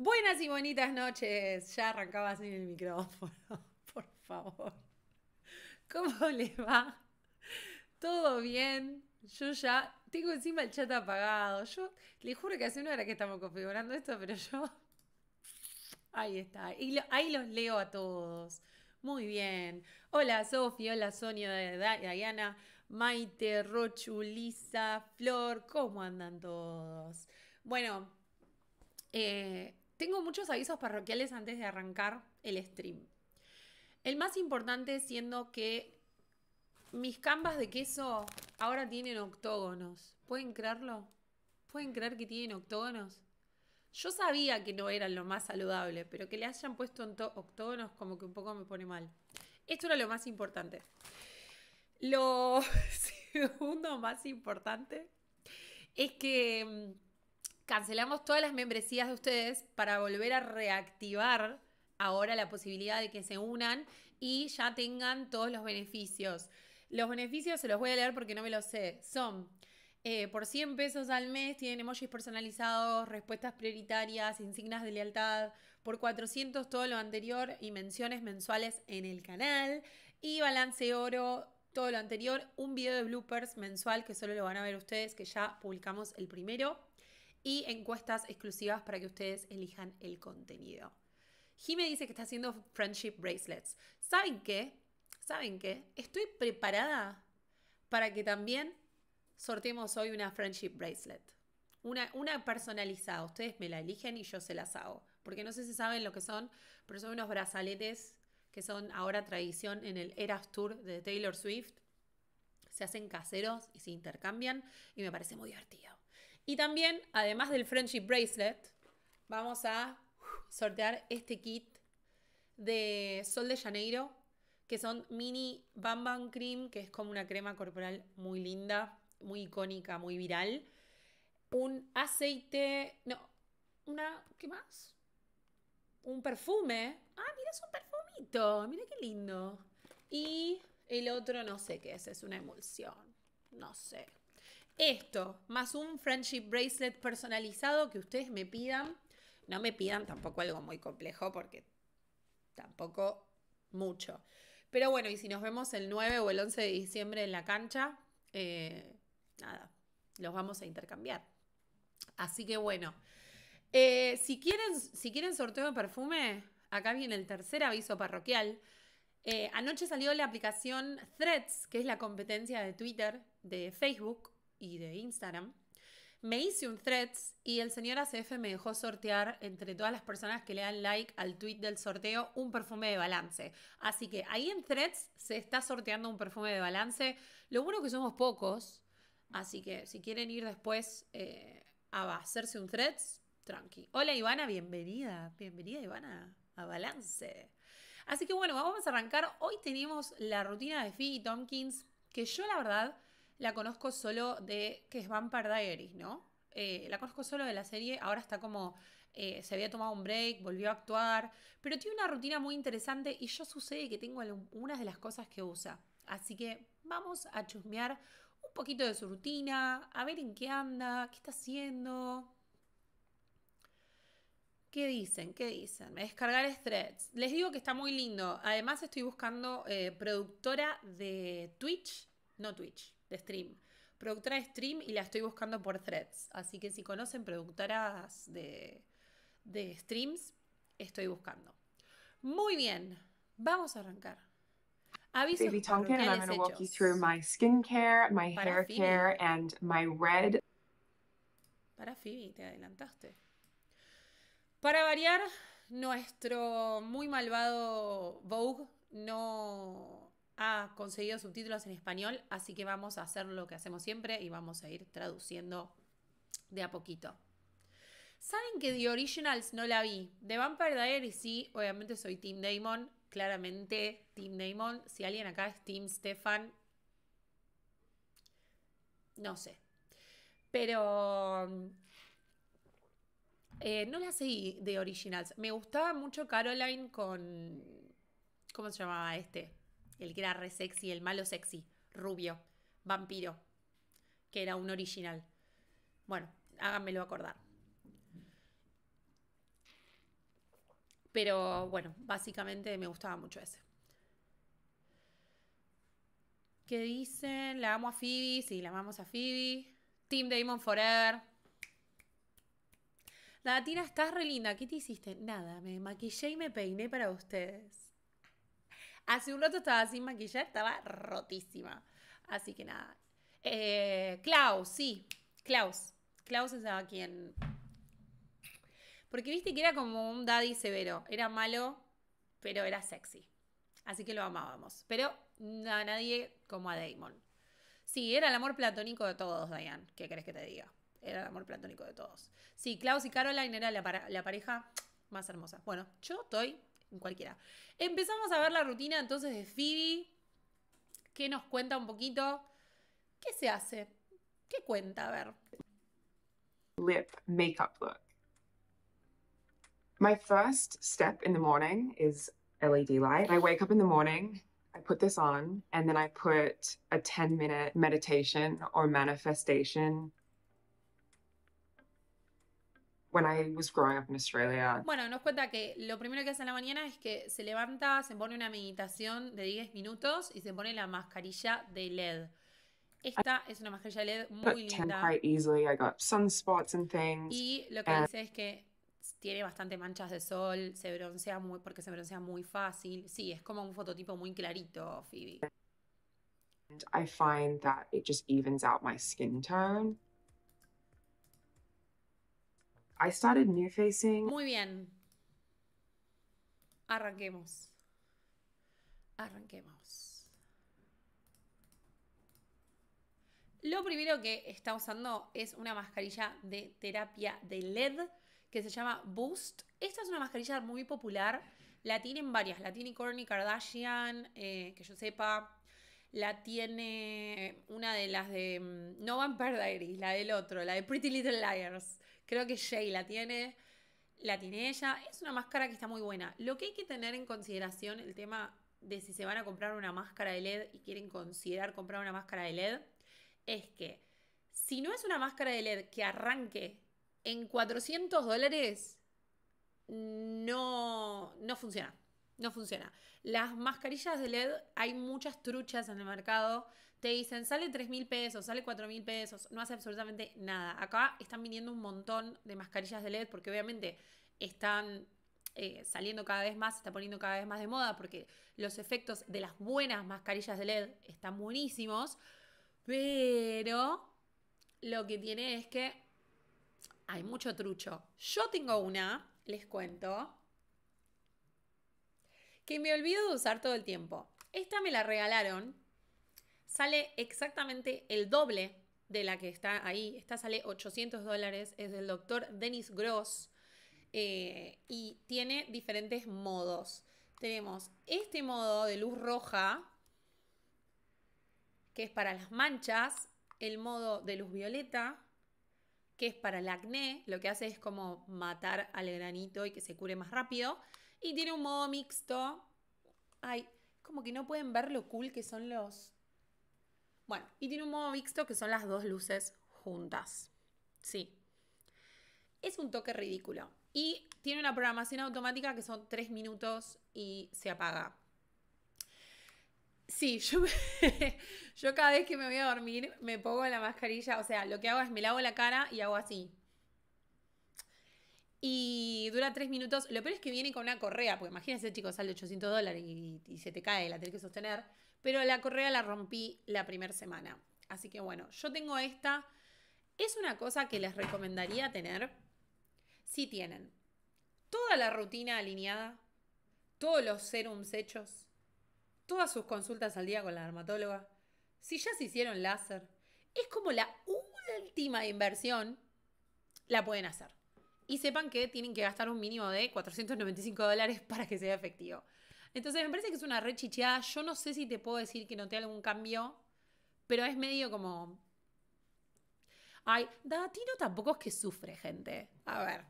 Buenas y bonitas noches. Ya arrancaba sin el micrófono, por favor. ¿Cómo les va? ¿Todo bien? Yo ya tengo encima el chat apagado. Yo le juro que hace una hora que estamos configurando esto, pero yo. Ahí está. Y ahí los leo a todos. Muy bien. Hola Sofía, hola Sonia, Diana, Maite, Rochu, Lisa, Flor. ¿Cómo andan todos? Bueno, eh, tengo muchos avisos parroquiales antes de arrancar el stream. El más importante siendo que mis cambas de queso ahora tienen octógonos. ¿Pueden creerlo? ¿Pueden creer que tienen octógonos? Yo sabía que no eran lo más saludable, pero que le hayan puesto en octógonos como que un poco me pone mal. Esto era lo más importante. Lo segundo más importante es que mm, cancelamos todas las membresías de ustedes para volver a reactivar ahora la posibilidad de que se unan y ya tengan todos los beneficios. Los beneficios se los voy a leer porque no me los sé. Son eh, por 100 pesos al mes tienen emojis personalizados, respuestas prioritarias, insignias de lealtad. Por 400 todo lo anterior y menciones mensuales en el canal. Y balance oro, todo lo anterior. Un video de bloopers mensual que solo lo van a ver ustedes, que ya publicamos el primero y encuestas exclusivas para que ustedes elijan el contenido. Jime dice que está haciendo friendship bracelets. ¿Saben qué? ¿Saben qué? Estoy preparada para que también sorteemos hoy una friendship bracelet. Una, una personalizada. Ustedes me la eligen y yo se las hago. Porque no sé si saben lo que son, pero son unos brazaletes que son ahora tradición en el Eras Tour de Taylor Swift. Se hacen caseros y se intercambian y me parece muy divertido. Y también, además del Friendship Bracelet, vamos a sortear este kit de Sol de Janeiro, que son mini Bam Bam Cream, que es como una crema corporal muy linda, muy icónica, muy viral. Un aceite, no, una, ¿qué más? Un perfume. Ah, mira, es un perfumito, mira qué lindo. Y el otro no sé qué es, es una emulsión, no sé. Esto, más un friendship bracelet personalizado que ustedes me pidan. No me pidan tampoco algo muy complejo porque tampoco mucho. Pero bueno, y si nos vemos el 9 o el 11 de diciembre en la cancha, eh, nada, los vamos a intercambiar. Así que bueno, eh, si, quieren, si quieren sorteo de perfume, acá viene el tercer aviso parroquial. Eh, anoche salió la aplicación Threads, que es la competencia de Twitter, de Facebook, y de Instagram, me hice un threads y el señor ACF me dejó sortear entre todas las personas que le dan like al tweet del sorteo un perfume de balance. Así que ahí en threads se está sorteando un perfume de balance. Lo bueno que somos pocos, así que si quieren ir después eh, a hacerse un threads, tranqui. Hola Ivana, bienvenida, bienvenida Ivana a balance. Así que bueno, vamos a arrancar. Hoy tenemos la rutina de y Tompkins, que yo la verdad la conozco solo de que es Vampire Diaries, ¿no? Eh, la conozco solo de la serie, ahora está como, eh, se había tomado un break, volvió a actuar, pero tiene una rutina muy interesante y yo sucede que tengo algunas de las cosas que usa. Así que vamos a chusmear un poquito de su rutina, a ver en qué anda, qué está haciendo. ¿Qué dicen? ¿Qué dicen? Descargar threads. Les digo que está muy lindo. Además estoy buscando eh, productora de Twitch, no Twitch, de stream. Productora de stream y la estoy buscando por threads. Así que si conocen productoras de, streams, estoy buscando. Muy bien, vamos a arrancar. Baby Tonkin, my red. Para Phoebe, te adelantaste. Para variar, nuestro muy malvado Vogue no ha conseguido subtítulos en español, así que vamos a hacer lo que hacemos siempre y vamos a ir traduciendo de a poquito. Saben que The Originals no la vi. The Vampire Diaries sí, obviamente soy Team Damon, claramente Team Damon. Si alguien acá es Team Stefan, no sé. Pero eh, no la seguí The Originals. Me gustaba mucho Caroline con. ¿Cómo se llamaba este? El que re sexy, el malo sexy, rubio, vampiro, que era un original. Bueno, háganmelo acordar. Pero bueno, básicamente me gustaba mucho ese. ¿Qué dicen? La amo a Phoebe. Sí, la amamos a Phoebe. Team Damon Forever. tina estás re linda. ¿Qué te hiciste? Nada, me maquillé y me peiné para ustedes. Hace un rato estaba sin maquillar, estaba rotísima. Así que nada. Eh, Klaus, sí. Klaus. Klaus estaba quien. Porque viste que era como un daddy severo. Era malo, pero era sexy. Así que lo amábamos. Pero a nadie como a Damon. Sí, era el amor platónico de todos, Diane. ¿Qué crees que te diga? Era el amor platónico de todos. Sí, Klaus y Caroline era la, la pareja más hermosa. Bueno, yo estoy en cualquiera. Empezamos a ver la rutina entonces de Phoebe, que nos cuenta un poquito qué se hace, qué cuenta, a ver. Lip makeup look. My first step in the morning is LED light. I wake up in the morning, I put this on, and then I put a 10 minute meditation or manifestation when I was growing Australia. Bueno, nos cuenta que lo primero que hace en la mañana es que se levanta, se pone una meditación de 10 minutos y se pone la mascarilla de LED. Esta es una mascarilla de LED muy linda. Y lo que dice es que tiene bastante manchas de sol, se broncea muy porque se broncea muy fácil. Sí, es como un fototipo muy clarito, Phoebe. I find that it just evens out my skin tone. I started near facing. Muy bien. Arranquemos. Arranquemos. Lo primero que está usando es una mascarilla de terapia de LED que se llama Boost. Esta es una mascarilla muy popular. La tienen varias. La tiene Kourtney Kardashian, eh, que yo sepa. La tiene una de las de. Mm, no Van Diaries, la del otro, la de Pretty Little Liars. Creo que Sheila la tiene, la tiene ella. Es una máscara que está muy buena. Lo que hay que tener en consideración, el tema de si se van a comprar una máscara de LED y quieren considerar comprar una máscara de LED, es que si no es una máscara de LED que arranque en 400 dólares, no, no funciona. No funciona. Las mascarillas de LED, hay muchas truchas en el mercado te dicen, sale 3 mil pesos, sale 4 mil pesos, no hace absolutamente nada. Acá están viniendo un montón de mascarillas de LED porque obviamente están eh, saliendo cada vez más, se está poniendo cada vez más de moda porque los efectos de las buenas mascarillas de LED están buenísimos, pero lo que tiene es que hay mucho trucho. Yo tengo una, les cuento, que me olvido de usar todo el tiempo. Esta me la regalaron sale exactamente el doble de la que está ahí. Esta sale 800 dólares, es del doctor Dennis Gross eh, y tiene diferentes modos. Tenemos este modo de luz roja, que es para las manchas, el modo de luz violeta, que es para el acné, lo que hace es como matar al granito y que se cure más rápido. Y tiene un modo mixto. Ay, como que no pueden ver lo cool que son los, bueno, y tiene un modo mixto que son las dos luces juntas. Sí. Es un toque ridículo. Y tiene una programación automática que son tres minutos y se apaga. Sí, yo, cada vez que me voy a dormir me pongo la mascarilla. O sea, lo que hago es me lavo la cara y hago así. Y dura tres minutos. Lo peor es que viene con una correa, porque imagínense, chicos, sale 800 dólares y, y se te cae, la tenés que sostener pero la correa la rompí la primera semana. Así que bueno, yo tengo esta. Es una cosa que les recomendaría tener si tienen toda la rutina alineada, todos los serums hechos, todas sus consultas al día con la dermatóloga, si ya se hicieron láser, es como la última inversión, la pueden hacer. Y sepan que tienen que gastar un mínimo de 495 dólares para que sea efectivo. Entonces me parece que es una re chicheada. Yo no sé si te puedo decir que noté algún cambio, pero es medio como. Ay, Dadatino tampoco es que sufre, gente. A ver.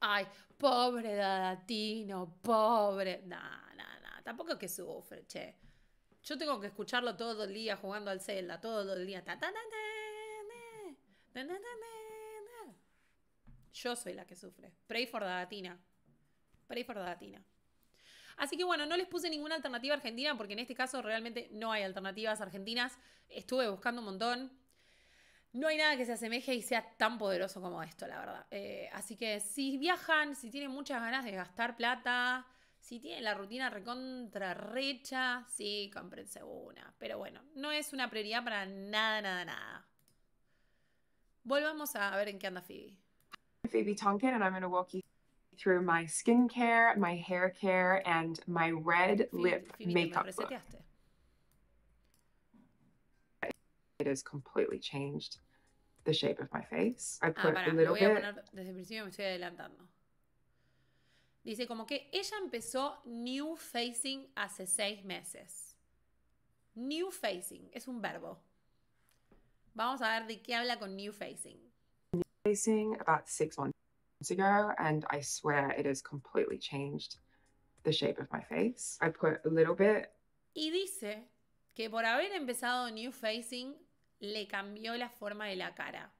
Ay, pobre Dadatino, pobre. No, no, no. Tampoco es que sufre, che. Yo tengo que escucharlo todo el día jugando al Zelda, todo el día. Yo soy la que sufre. Pray for Dadatina. Pray for Dadatina. Así que bueno, no les puse ninguna alternativa argentina porque en este caso realmente no hay alternativas argentinas. Estuve buscando un montón. No hay nada que se asemeje y sea tan poderoso como esto, la verdad. Eh, así que si viajan, si tienen muchas ganas de gastar plata, si tienen la rutina recontra recha, sí, cómprense una. Pero bueno, no es una prioridad para nada, nada, nada. Volvamos a ver en qué anda Phoebe. Phoebe Tonkin and I'm going to walk through my skincare, my hair care, and my red lip makeup look. It has completely changed the shape of my face. I ah, put ah, para, a little voy bit. A poner, desde principio me estoy adelantando. Dice como que ella empezó new facing hace seis meses. New facing es un verbo. Vamos a ver de qué habla con new facing. New facing about six months Y dice que por haber empezado New Facing le cambió la forma de la cara.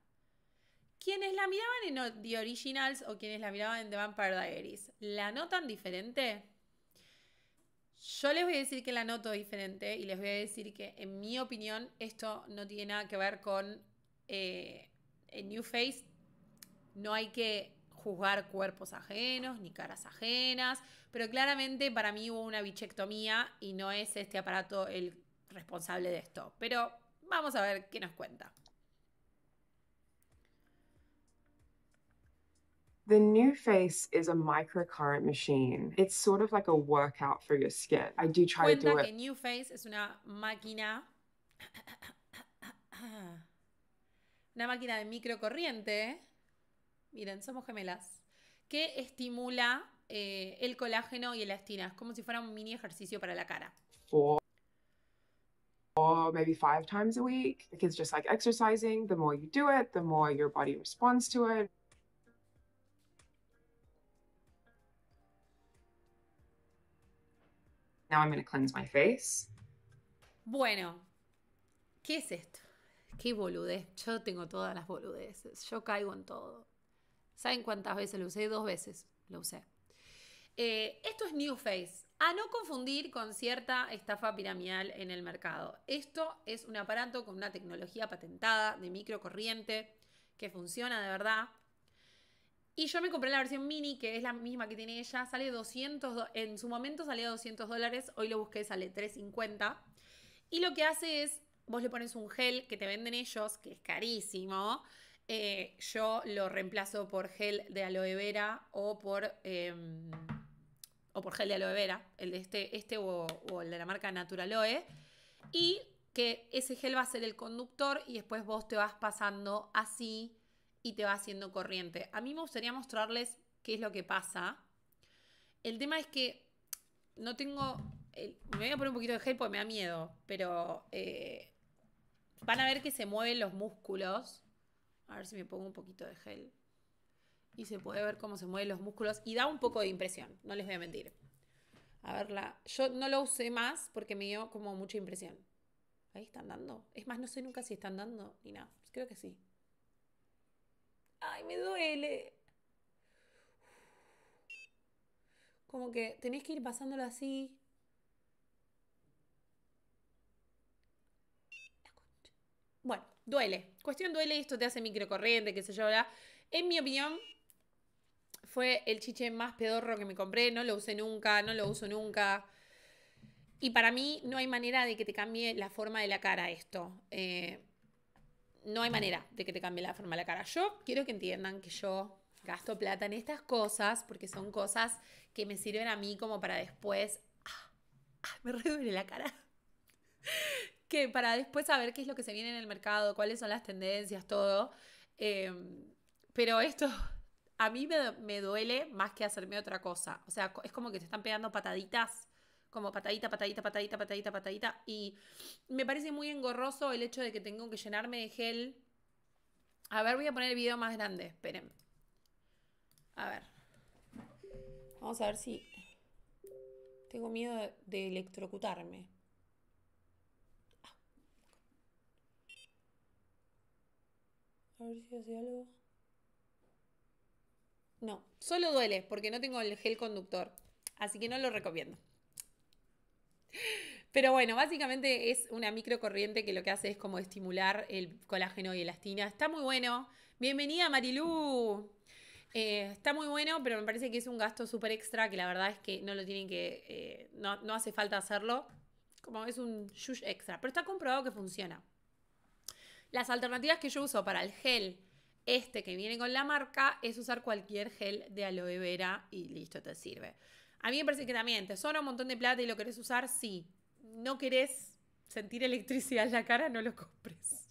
Quienes la miraban en The Originals o quienes la miraban en The Vampire Diaries, ¿la notan diferente? Yo les voy a decir que la noto diferente y les voy a decir que en mi opinión esto no tiene nada que ver con el eh, New Face. No hay que juzgar cuerpos ajenos ni caras ajenas, pero claramente para mí hubo una bichectomía y no es este aparato el responsable de esto. Pero vamos a ver qué nos cuenta. The new face is a microcurrent machine. It's sort of like a workout for your skin. I do try to new face es una máquina una máquina de microcorriente Miren, somos gemelas. Que estimula eh, el colágeno y elastina. Es como si fuera un mini ejercicio para la cara. Four or maybe five times a week. The kids just like exercising. The more you do it, the more your body responds to it. Now I'm going to cleanse my face. Bueno, ¿qué es esto? Qué boludez. Yo tengo todas las boludeces. Yo caigo en todo. ¿Saben cuántas veces lo usé? Dos veces lo usé. Eh, esto es New Face. A no confundir con cierta estafa piramidal en el mercado. Esto es un aparato con una tecnología patentada de microcorriente que funciona de verdad. Y yo me compré la versión mini, que es la misma que tiene ella. Sale 200, en su momento salía 200 dólares, hoy lo busqué, sale 350. Y lo que hace es, vos le pones un gel que te venden ellos, que es carísimo. Eh, yo lo reemplazo por gel de aloe vera o por, em, o por gel de aloe vera, el de este, este o, el de la marca Naturaloe. Y que ese gel va a ser el conductor y después vos te vas pasando así y te va haciendo corriente. A mí me gustaría mostrarles qué es lo que pasa. El tema es que no tengo... Eh, me voy a poner un poquito de gel porque me da miedo, pero eh, van a ver que se mueven los músculos a ver si me pongo un poquito de gel. Y se puede ver cómo se mueven los músculos. Y da un poco de impresión, no les voy a mentir. A verla. Yo no lo usé más porque me dio como mucha impresión. Ahí están dando. Es más, no sé nunca si están dando ni nada. Creo que sí. Ay, me duele. Como que tenés que ir pasándolo así. Bueno, duele. Cuestión duele esto te hace microcorriente, que se yo, En mi opinión, fue el chiche más pedorro que me compré. No lo usé nunca, no lo uso nunca. Y para mí no hay manera de que te cambie la forma de la cara esto. Eh, no hay manera de que te cambie la forma de la cara. Yo quiero que entiendan que yo gasto plata en estas cosas porque son cosas que me sirven a mí como para después... Ah, ah me re la cara que para después saber qué es lo que se viene en el mercado, cuáles son las tendencias, todo. Em, pero esto a mí me, me, duele más que hacerme otra cosa. O sea, es como que te están pegando pataditas, como patadita, patadita, patadita, patadita, patadita. Y me parece muy engorroso el hecho de que tengo que llenarme de gel. A ver, voy a poner el video más grande, esperen. A ver. Vamos a ver si... Tengo miedo de electrocutarme. A ver si hace algo. No, solo duele porque no tengo el gel conductor. Así que no lo recomiendo. Pero bueno, básicamente es una microcorriente que lo que hace es como estimular el colágeno y elastina. Está muy bueno. Bienvenida, Marilú. Eh, está muy bueno, pero me parece que es un gasto súper extra que la verdad es que no lo tienen que. Eh, no, hace falta hacerlo. Como es un shush extra. Pero está comprobado que funciona. Las alternativas que yo uso para el gel, este que viene con la marca, es usar cualquier gel de aloe vera y listo, te sirve. A mí me parece que también te sona un montón de plata y lo querés usar, sí. No querés sentir electricidad en la cara, no lo compres.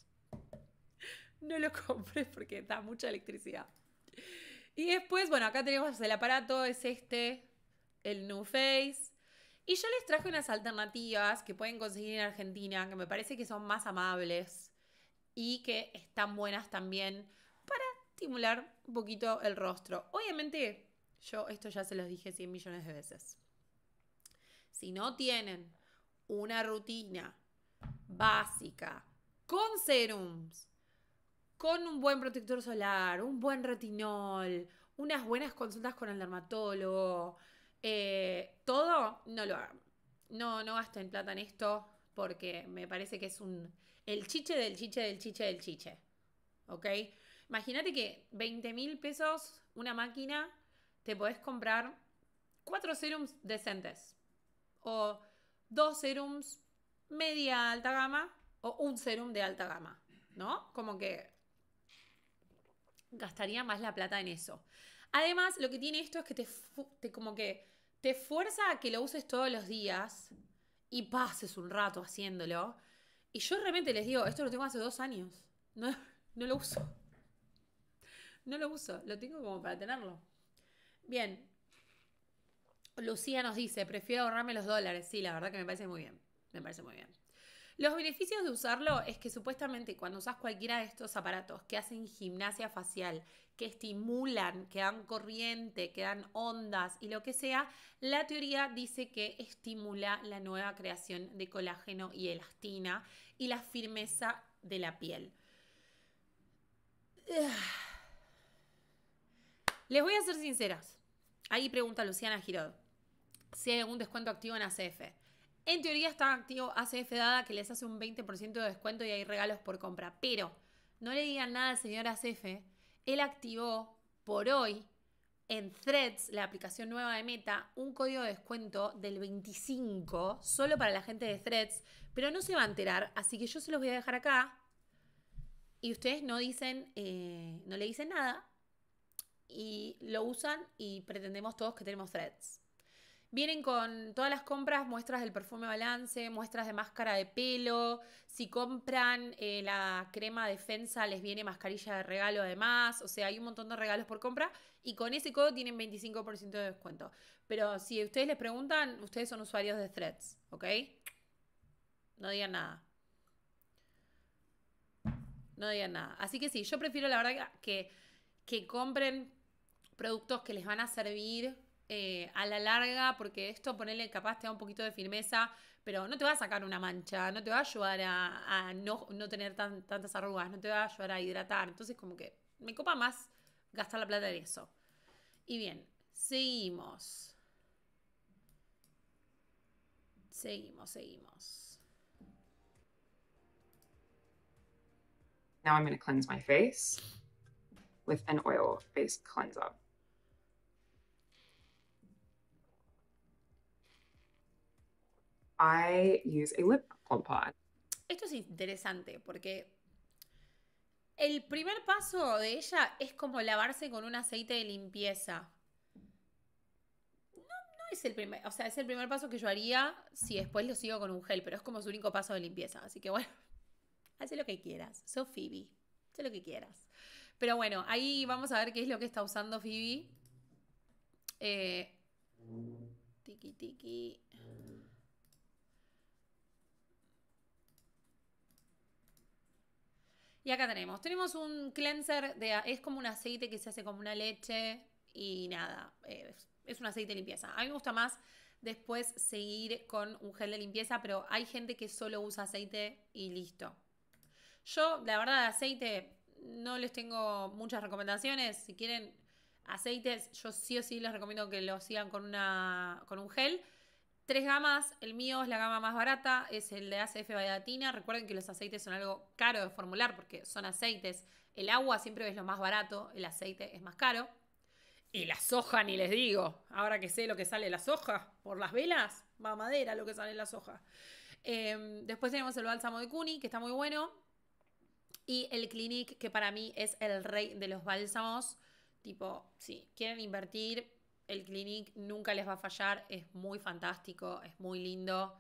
No lo compres porque da mucha electricidad. Y después, bueno, acá tenemos el aparato, es este, el New Face. Y yo les traje unas alternativas que pueden conseguir en Argentina, que me parece que son más amables y que están buenas también para estimular un poquito el rostro. Obviamente, yo esto ya se los dije 100 millones de veces. Si no tienen una rutina básica con serums, con un buen protector solar, un buen retinol, unas buenas consultas con el dermatólogo, eh, todo, no lo hagan. No, no gasten plata en esto porque me parece que es un el chiche del chiche del chiche del chiche. ¿Ok? Imagínate que 20 mil pesos una máquina te podés comprar cuatro serums decentes o dos serums media alta gama o un serum de alta gama, ¿no? Como que gastaría más la plata en eso. Además, lo que tiene esto es que te, te como que te fuerza a que lo uses todos los días y pases un rato haciéndolo y yo realmente les digo, esto lo tengo hace dos años. No, no lo uso. No lo uso, lo tengo como para tenerlo. Bien. Lucía nos dice, prefiero ahorrarme los dólares. Sí, la verdad que me parece muy bien. Me parece muy bien. Los beneficios de usarlo es que supuestamente cuando usas cualquiera de estos aparatos que hacen gimnasia facial, que estimulan, que dan corriente, que dan ondas y lo que sea, la teoría dice que estimula la nueva creación de colágeno y elastina y la firmeza de la piel. Les voy a ser sinceras. Ahí pregunta Luciana Girod si hay algún descuento activo en ACF. En teoría está activo ACF Dada que les hace un 20% de descuento y hay regalos por compra. Pero no le digan nada al señor ACF. Él activó por hoy en Threads, la aplicación nueva de Meta, un código de descuento del 25 solo para la gente de Threads, pero no se va a enterar, así que yo se los voy a dejar acá y ustedes no dicen, eh, no le dicen nada y lo usan y pretendemos todos que tenemos Threads. Vienen con todas las compras, muestras del perfume balance, muestras de máscara de pelo. Si compran eh, la crema defensa, les viene mascarilla de regalo además. O sea, hay un montón de regalos por compra. Y con ese código tienen 25% de descuento. Pero si ustedes les preguntan, ustedes son usuarios de threads, ¿ok? No digan nada. No digan nada. Así que sí, yo prefiero la verdad que, que compren productos que les van a servir eh, a la larga, porque esto ponerle capaz te da un poquito de firmeza, pero no te va a sacar una mancha, no te va a ayudar a, no, tener tantas arrugas, no te va a ayudar a hidratar. Entonces, como que me copa más gastar la plata de eso. Y bien, seguimos. Seguimos, seguimos. Now I'm going cleanse my face with an oil based cleanser. Esto es interesante porque el primer paso de ella es como lavarse con un aceite de limpieza. No, es el primer, o sea, es el primer paso que yo haría si después lo sigo con un gel, pero es como su único paso de limpieza. Así que bueno, haz lo que quieras. So Phoebe, haz lo que quieras. Pero bueno, ahí vamos a ver qué es lo que está usando Phoebe. Eh, tiki tiki. Y acá tenemos, tenemos un cleanser, de, es como un aceite que se hace como una leche y nada, eh, es un aceite de limpieza. A mí me gusta más después seguir con un gel de limpieza, pero hay gente que solo usa aceite y listo. Yo, la verdad, de aceite no les tengo muchas recomendaciones. Si quieren aceites, yo sí o sí les recomiendo que lo sigan con, con un gel. Tres gamas, el mío es la gama más barata, es el de ACF Valladatina. Recuerden que los aceites son algo caro de formular porque son aceites. El agua siempre es lo más barato, el aceite es más caro. Y la soja, ni les digo. Ahora que sé lo que sale la soja, por las velas, va madera lo que sale la soja. Em, después tenemos el bálsamo de Cuni, que está muy bueno. Y el Clinique, que para mí es el rey de los bálsamos. Tipo, si quieren invertir el Clinique nunca les va a fallar, es muy fantástico, es muy lindo.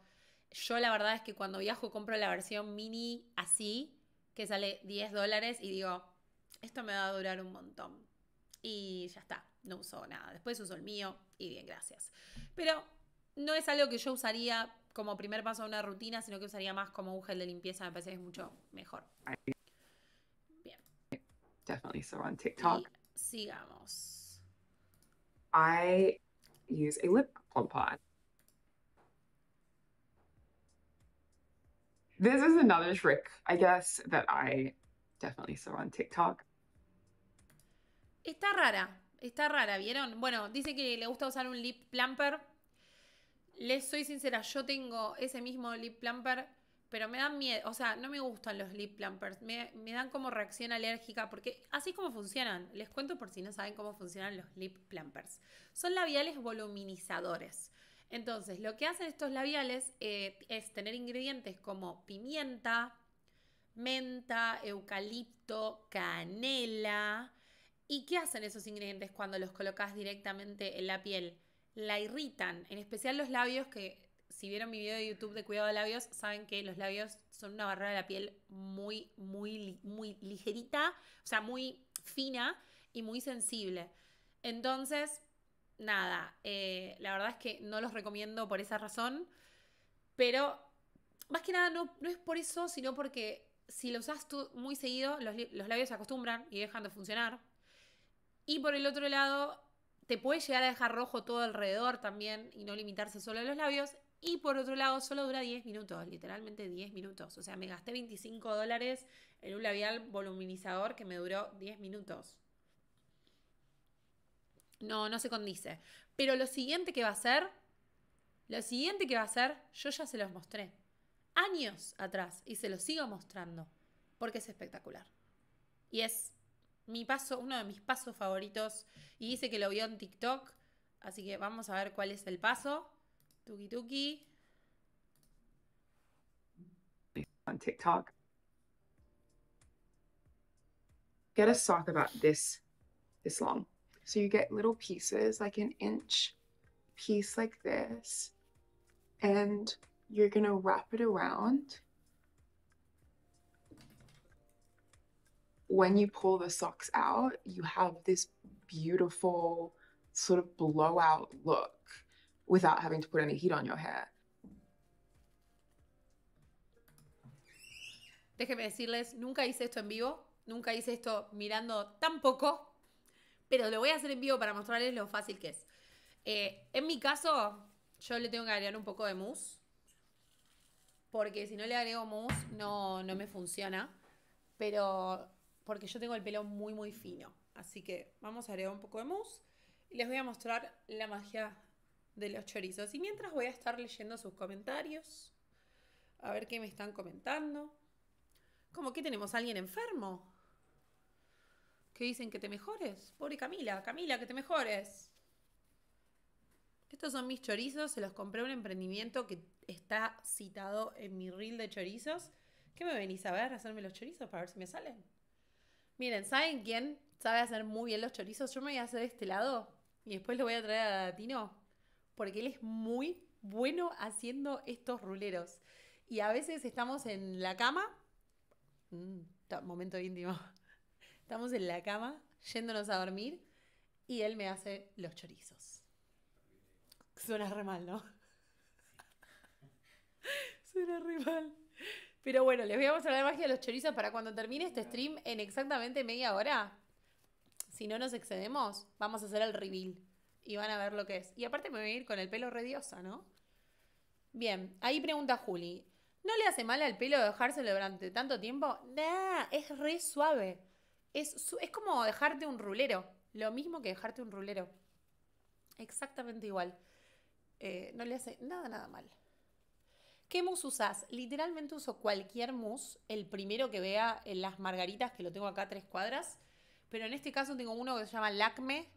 Yo la verdad es que cuando viajo compro la versión mini así, que sale 10 dólares y digo, esto me va a durar un montón. Y ya está, no uso nada. Después uso el mío y bien, gracias. Pero no es algo que yo usaría como primer paso de una rutina, sino que usaría más como un gel de limpieza, me parece que es mucho mejor. Bien. Definitely so on TikTok. sigamos. I use a lip plump pod. This is another trick, I guess, that I definitely saw on TikTok. Está rara, está rara, ¿vieron? Bueno, dice que le gusta usar un lip plumper. Les soy sincera, yo tengo ese mismo lip plumper pero me dan miedo, o sea, no me gustan los lip plumpers, me, dan como reacción alérgica, porque así es como funcionan. Les cuento por si no saben cómo funcionan los lip plumpers. Son labiales voluminizadores. Entonces, lo que hacen estos labiales eh, es tener ingredientes como pimienta, menta, eucalipto, canela. ¿Y qué hacen esos ingredientes cuando los colocas directamente en la piel? La irritan, en especial los labios que si vieron mi video de YouTube de cuidado de labios, saben que los labios son una barrera de la piel muy, muy, muy ligerita, o sea, muy fina y muy sensible. Entonces, nada, eh, la verdad es que no los recomiendo por esa razón, pero más que nada no, es por eso, sino porque si los usas tú muy seguido, los labios se acostumbran y dejan de funcionar. Y por el otro lado, te puede llegar a dejar rojo todo alrededor también y no limitarse solo a los labios. Y por otro lado, solo dura 10 minutos, literalmente 10 minutos. O sea, me gasté 25 dólares en un labial voluminizador que me duró 10 minutos. No, no se condice. Pero lo siguiente que va a ser, lo siguiente que va a ser, yo ya se los mostré. Años atrás y se los sigo mostrando. Porque es espectacular. Y es mi paso, uno de mis pasos favoritos. Y dice que lo vio en TikTok. Así que vamos a ver cuál es el paso. Doogie Doogie. On TikTok. Get a sock about this, this long. So you get little pieces, like an inch piece like this, and you're gonna wrap it around. When you pull the socks out, you have this beautiful sort of blowout look. without having to put any heat on your hair. Déjenme decirles, nunca hice esto en vivo, nunca hice esto mirando tampoco, pero lo voy a hacer en vivo para mostrarles lo fácil que es. Eh, en mi caso, yo le tengo que agregar un poco de mousse, porque si no le agrego mousse no, no me funciona, pero porque yo tengo el pelo muy muy fino. Así que vamos a agregar un poco de mousse y les voy a mostrar la magia de los chorizos. Y mientras voy a estar leyendo sus comentarios, a ver qué me están comentando. Como que tenemos a alguien enfermo. Que dicen que te mejores. Pobre Camila, Camila, que te mejores. Estos son mis chorizos, se los compré a un emprendimiento que está citado en mi reel de chorizos. ¿Qué me venís a ver? Hacerme los chorizos para ver si me salen. Miren, ¿saben quién sabe hacer muy bien los chorizos? Yo me voy a hacer este lado y después lo voy a traer a Tino porque él es muy bueno haciendo estos ruleros. Y a veces estamos en la cama, mm, momento íntimo, estamos en la cama yéndonos a dormir y él me hace los chorizos. Suena re mal, ¿no? Suena re mal. Pero bueno, les voy a mostrar la magia de los chorizos para cuando termine este stream en exactamente media hora. Si no nos excedemos, vamos a hacer el reveal y van a ver lo que es. Y aparte me voy a ir con el pelo rediosa, ¿no? Bien, ahí pregunta Juli. ¿No le hace mal al pelo dejárselo durante tanto tiempo? Nah, es re suave. Es, es como dejarte un rulero. Lo mismo que dejarte un rulero. Exactamente igual. Eh, no le hace nada, nada mal. ¿Qué mousse usás? Literalmente uso cualquier mousse, el primero que vea en las margaritas, que lo tengo acá tres cuadras, pero en este caso tengo uno que se llama Lacme,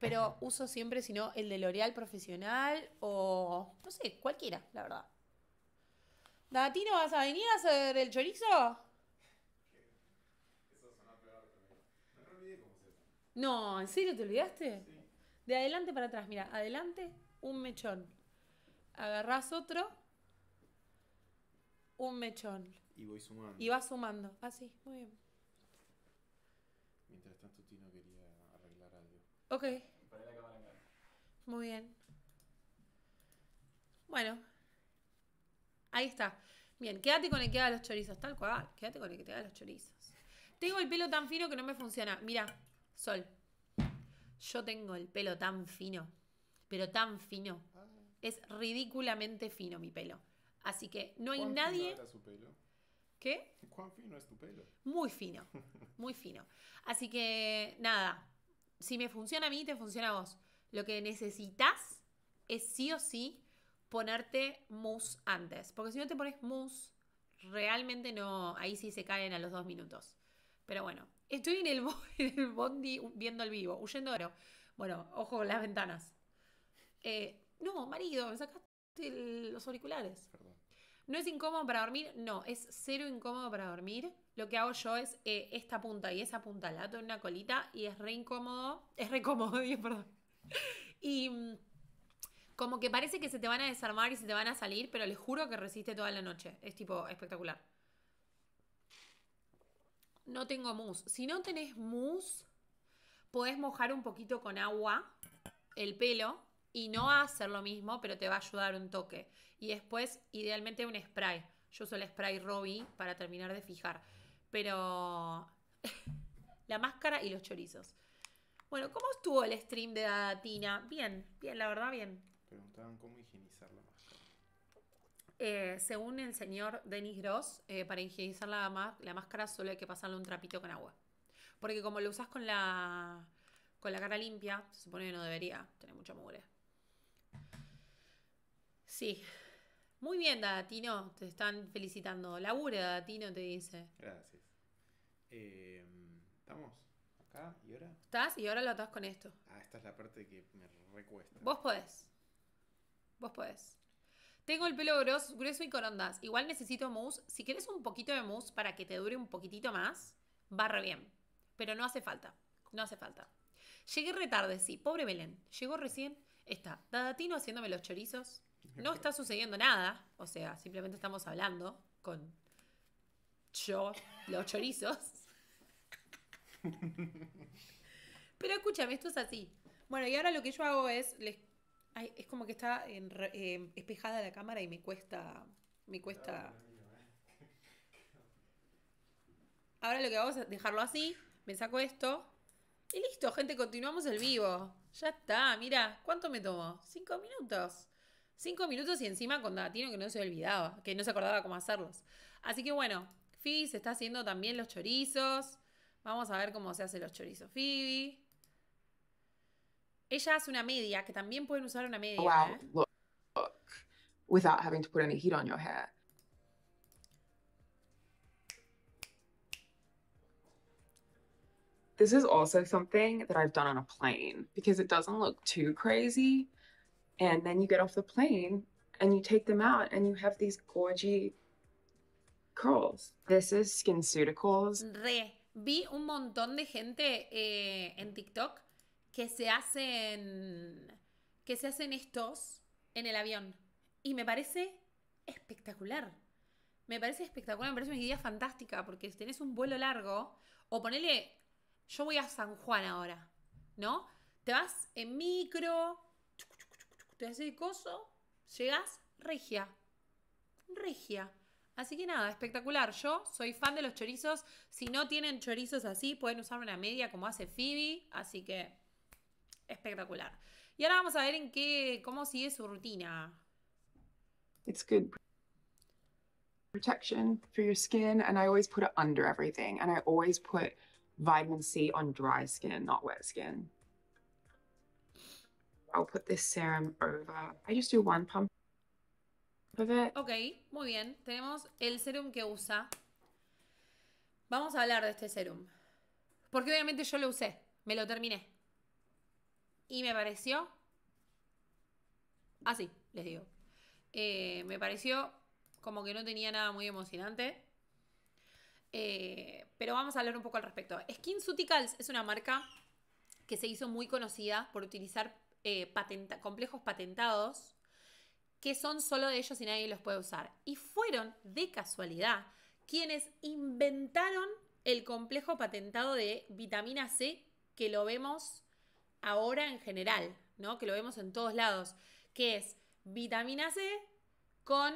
pero uso siempre, si no, el de L'Oreal profesional o, no sé, cualquiera, la verdad. Datino, ¿vas a venir a hacer el chorizo? No ¿en serio te olvidaste? De adelante para atrás, mira, adelante, un mechón. Agarrás otro, un mechón. Y voy sumando. Y vas sumando. Así, ah, muy bien. Ok. Muy bien. Bueno. Ahí está. Bien, quédate con el que haga los chorizos, tal cual. Quédate con el que te haga los chorizos. Tengo el pelo tan fino que no me funciona. Mira, Sol. Yo tengo el pelo tan fino, pero tan fino. Ah. Es ridículamente fino mi pelo. Así que no hay nadie. ¿Qué? ¿Cuán fino es tu pelo? Muy fino, muy fino. Así que nada, si me funciona a mí, te funciona a vos. Lo que necesitas es sí o sí ponerte mousse antes. Porque si no te pones mousse, realmente no. Ahí sí se caen a los dos minutos. Pero bueno, estoy en el, el bondi viendo el vivo, huyendo oro. Bueno, ojo las ventanas. Eh, no, marido, me sacaste los auriculares. Perdón. ¿No es incómodo para dormir? No, es cero incómodo para dormir. Lo que hago yo es eh, esta punta y esa punta la ato en una colita y es re incómodo. Es re cómodo, perdón. Y mm, como que parece que se te van a desarmar y se te van a salir, pero les juro que resiste toda la noche. Es tipo espectacular. No tengo mousse. Si no tenés mousse, podés mojar un poquito con agua el pelo y no a hacer lo mismo, pero te va a ayudar un toque. Y después, idealmente, un spray. Yo uso el spray Robbie para terminar de fijar. Pero la máscara y los chorizos. Bueno, ¿cómo estuvo el stream de Tina? Bien, bien, la verdad, bien. Preguntaban cómo higienizar la máscara. Eh, según el señor Denis Gross, eh, para higienizar la, máscara solo hay que pasarle un trapito con agua. Porque como lo usas con la, con la cara limpia, se supone que no debería tener mucha mugre. Sí. Muy bien, Dadatino. Te están felicitando. Labura, Dadatino, te dice. Gracias. Em, ¿Estamos? ¿Acá? ¿Y ahora? Estás y ahora lo atás con esto. Ah, esta es la parte que me recuesta. Vos podés. Vos podés. Tengo el pelo grueso, grueso y con ondas. Igual necesito mousse. Si quieres un poquito de mousse para que te dure un poquitito más, barre bien. Pero no hace falta. No hace falta. Llegué retarde, sí. Pobre Belén. Llegó recién. Está Dadatino haciéndome los chorizos. No está sucediendo nada. O sea, simplemente estamos hablando con yo, los chorizos. Pero escúchame, esto es así. Bueno, y ahora lo que yo hago es. es como que está en, em, espejada la cámara y me cuesta. Me cuesta. ¿eh? Ahora lo que hago es dejarlo así, me saco esto. Y listo, gente, continuamos el vivo. Ya está, mira, ¿cuánto me tomó? Cinco minutos. Cinco minutos y encima con Datino que no se olvidaba, que no se acordaba cómo hacerlos. Así que bueno, Phoebe se está haciendo también los chorizos. Vamos a ver cómo se hacen los chorizos Phoebe. Ella hace una media, que también pueden usar una media. Wow, ¿eh? look, without having to put any heat on your hair. This is also something that I've done on a plane because it doesn't look too crazy. And then you get off the plane and you take them out and you have these gorgy curls. This is SkinCeuticals. Re. Vi un montón de gente eh, en TikTok que se hacen que se hacen estos en el avión y me parece espectacular. Me parece espectacular, me parece una idea fantástica porque si tenés un vuelo largo o ponele yo voy a San Juan ahora, ¿no? Te vas en micro, te haces el coso, llegas regia. Regia. Así que nada, espectacular. Yo soy fan de los chorizos. Si no tienen chorizos así, pueden usar una media como hace Phoebe. Así que espectacular. Y ahora vamos a ver en qué, cómo sigue su rutina. It's good protection for your skin, and I always put it under everything, and I always put vitamin C on dry skin, not wet skin. I'll put this serum over. I just do one pump Okay, Ok, muy bien. Tenemos el serum que usa. Vamos a hablar de este serum. Porque obviamente yo lo usé. Me lo terminé. Y me pareció... Así, les digo. Eh, me pareció como que no tenía nada muy emocionante. Eh, pero vamos a hablar un poco al respecto. Skin Suticals es una marca que se hizo muy conocida por utilizar eh, complejos patentados que son solo de ellos y nadie los puede usar. Y fueron, de casualidad, quienes inventaron el complejo patentado de vitamina C que lo vemos ahora en general, ¿no? Que lo vemos en todos lados, que es vitamina C con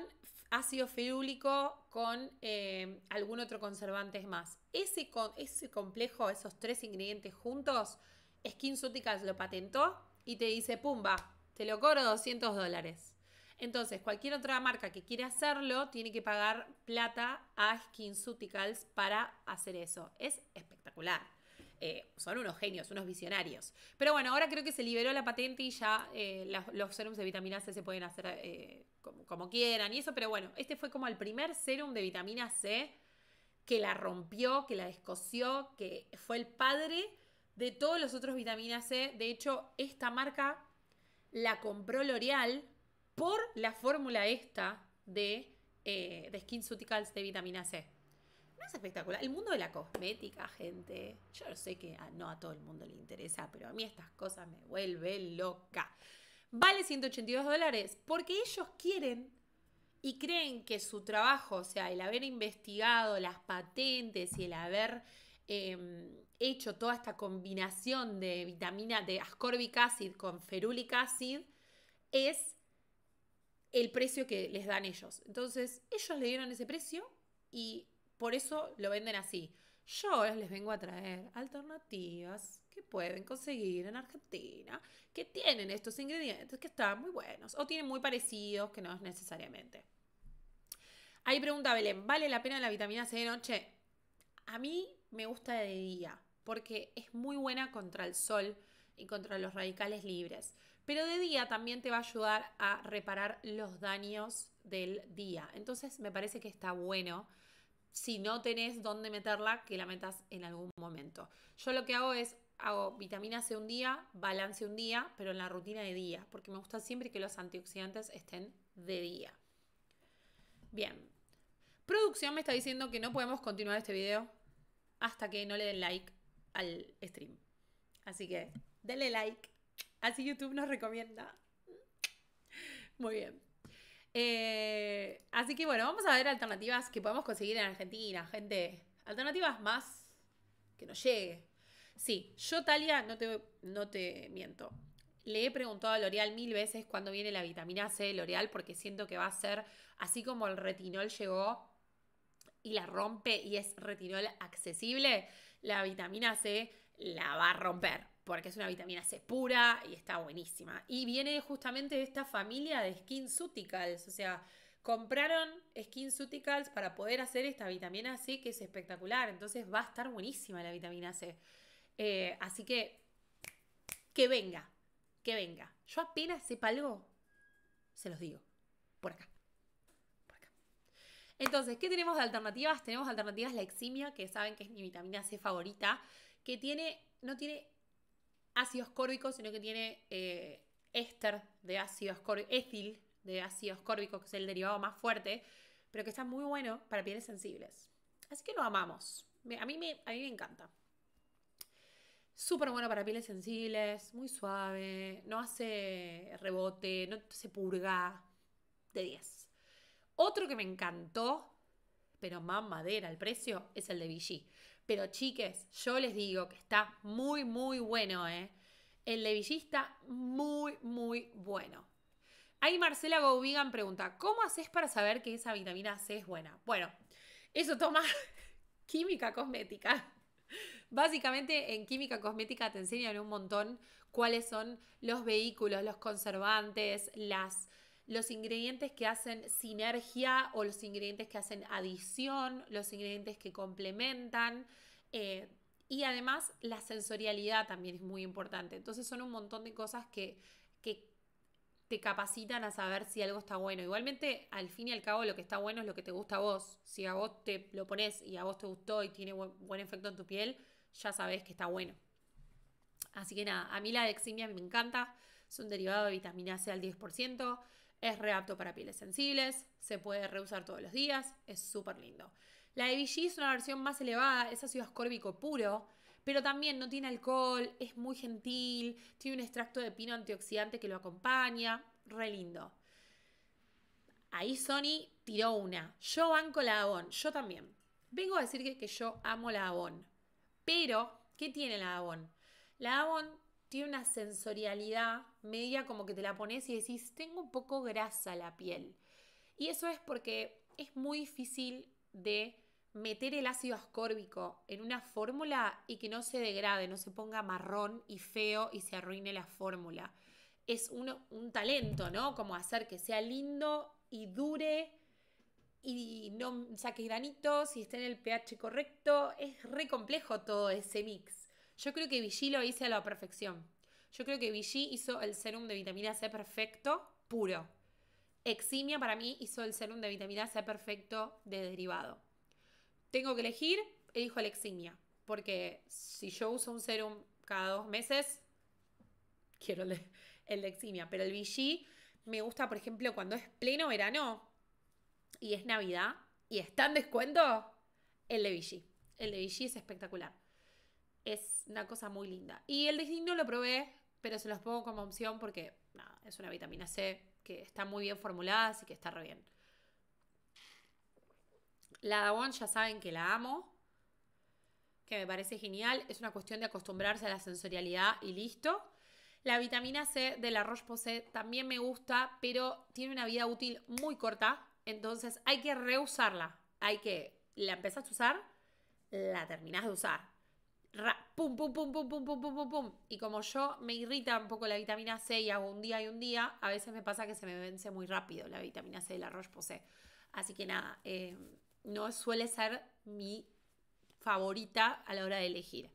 ácido ferúlico con eh, algún otro conservante más. Ese, ese complejo, esos tres ingredientes juntos, SkinCeuticals lo patentó y te dice, pumba, te lo cobro 200 dólares. Entonces, cualquier otra marca que quiera hacerlo tiene que pagar plata a SkinCeuticals para hacer eso. Es espectacular. Eh, son unos genios, unos visionarios. Pero bueno, ahora creo que se liberó la patente y ya eh, los serums de vitamina C se pueden hacer como, quieran y eso, pero bueno, este fue como el primer serum de vitamina C que la rompió, que la escoció que fue el padre de todos los otros vitaminas C. De hecho, esta marca la compró L'Oreal por la fórmula esta de, eh, skin de SkinCeuticals de vitamina C. No es espectacular. El mundo de la cosmética, gente. Yo sé que no a todo el mundo le interesa, pero a mí estas cosas me vuelven loca vale 182 dólares porque ellos quieren y creen que su trabajo, o sea, el haber investigado las patentes y el haber em, hecho toda esta combinación de vitamina de ascorbic acid con ferulic acid, es el precio que les dan ellos. Entonces, ellos le dieron ese precio y por eso lo venden así. Yo les vengo a traer alternativas que pueden conseguir en Argentina, que tienen estos ingredientes que están muy buenos o tienen muy parecidos, que no es necesariamente. Ahí pregunta Belén, ¿vale la pena la vitamina C de noche? A mí me gusta de día, porque es muy buena contra el sol y contra los radicales libres. Pero de día también te va a ayudar a reparar los daños del día. Entonces me parece que está bueno si no tenés dónde meterla, que la metas en algún momento. Yo lo que hago es hago vitamina C un día, balance un día, pero en la rutina de día, porque me gusta siempre que los antioxidantes estén de día. Bien. Producción me está diciendo que no podemos continuar este video hasta que no le den like al stream. Así que denle like. Así YouTube nos recomienda. Muy bien. Eh, así que bueno, vamos a ver alternativas que podemos conseguir en Argentina, gente. Alternativas más que nos llegue. Sí, yo, Talia, no te, no te miento. Le he preguntado a L'Oreal mil veces cuándo viene la vitamina C de L'Oreal porque siento que va a ser así como el retinol llegó y la rompe y es retinol accesible, la vitamina C la va a romper porque es una vitamina C pura y está buenísima. Y viene justamente de esta familia de Skin Suticals, o sea, compraron Skin Suticals para poder hacer esta vitamina C que es espectacular, entonces va a estar buenísima la vitamina C. Eh, así que, que venga, que venga. Yo apenas sepa algo, se los digo. Por acá. Por acá. Entonces, ¿qué tenemos de alternativas? Tenemos alternativas la eximia, que saben que es mi vitamina C favorita, que tiene, no tiene ácidos córbicos, sino que tiene eh, éster de ácido córbicos, étil de ácido córbicos, que es el derivado más fuerte, pero que está muy bueno para pieles sensibles. Así que lo amamos. A mí me, a mí me encanta. Súper bueno para pieles sensibles, muy suave, no hace rebote, no se purga. De 10. Otro que me encantó, pero más madera el precio, es el de Vichy. Pero chiques, yo les digo que está muy, muy bueno, ¿eh? El de Vichy está muy, muy bueno. Ahí Marcela Gouvigan pregunta, ¿cómo haces para saber que esa vitamina C es buena? Bueno, eso toma química cosmética. Básicamente en química cosmética te enseñan un montón cuáles son los vehículos, los conservantes, los ingredientes que hacen sinergia o los ingredientes que hacen adición, los ingredientes que complementan. Eh, y además la sensorialidad también es muy importante. Entonces son un montón de cosas que, te capacitan a saber si algo está bueno. Igualmente, al fin y al cabo, lo que está bueno es lo que te gusta a vos. Si a vos te lo pones y a vos te gustó y tiene buen efecto en tu piel, ya sabes que está bueno. Así que nada, a mí la deximia me encanta, es un derivado de vitamina C al 10%, es re para pieles sensibles, se puede reusar todos los días, es súper lindo. La de es una versión más elevada, es ácido ascórbico puro, pero también no tiene alcohol, es muy gentil, tiene un extracto de pino antioxidante que lo acompaña, re lindo. Ahí Sony tiró una. Yo banco la Abón. yo también. Vengo a decir que, yo amo la Abón. Pero, ¿qué tiene la Avon? La Avon tiene una sensorialidad media como que te la pones y decís, tengo un poco grasa la piel. Y eso es porque es muy difícil de meter el ácido ascórbico en una fórmula y que no se degrade, no se ponga marrón y feo y se arruine la fórmula. Es un, un talento, ¿no? Como hacer que sea lindo y dure y no saque granitos si esté en el pH correcto. Es re complejo todo ese mix. Yo creo que Vichy lo hice a la perfección. Yo creo que Vichy hizo el serum de vitamina C perfecto, puro. Eximia para mí hizo el serum de vitamina C perfecto de derivado. Tengo que elegir, elijo el Eximia. Porque si yo uso un serum cada dos meses, quiero el, el de Eximia. Pero el Vichy me gusta, por ejemplo, cuando es pleno verano, y es Navidad y está en descuento, el de Vichy. El de Vichy es espectacular. Es una cosa muy linda. Y el de no lo probé, pero se los pongo como opción porque es una vitamina C que está muy bien formulada, así que está re bien. La Dawon ya saben que la amo, que me parece genial. Es una cuestión de acostumbrarse a la sensorialidad y listo. La vitamina C de la Roche-Posay también me gusta, pero tiene una vida útil muy corta. Entonces hay que reusarla. Hay que, la empezas a usar, la terminas de usar. pum, pum, pum, pum, pum, pum, pum, pum, pum. Y como yo me irrita un poco la vitamina C y hago un día y un día, a veces me pasa que se me vence muy rápido la vitamina C de la roche Así que nada, em, no suele ser mi favorita a la hora de elegir.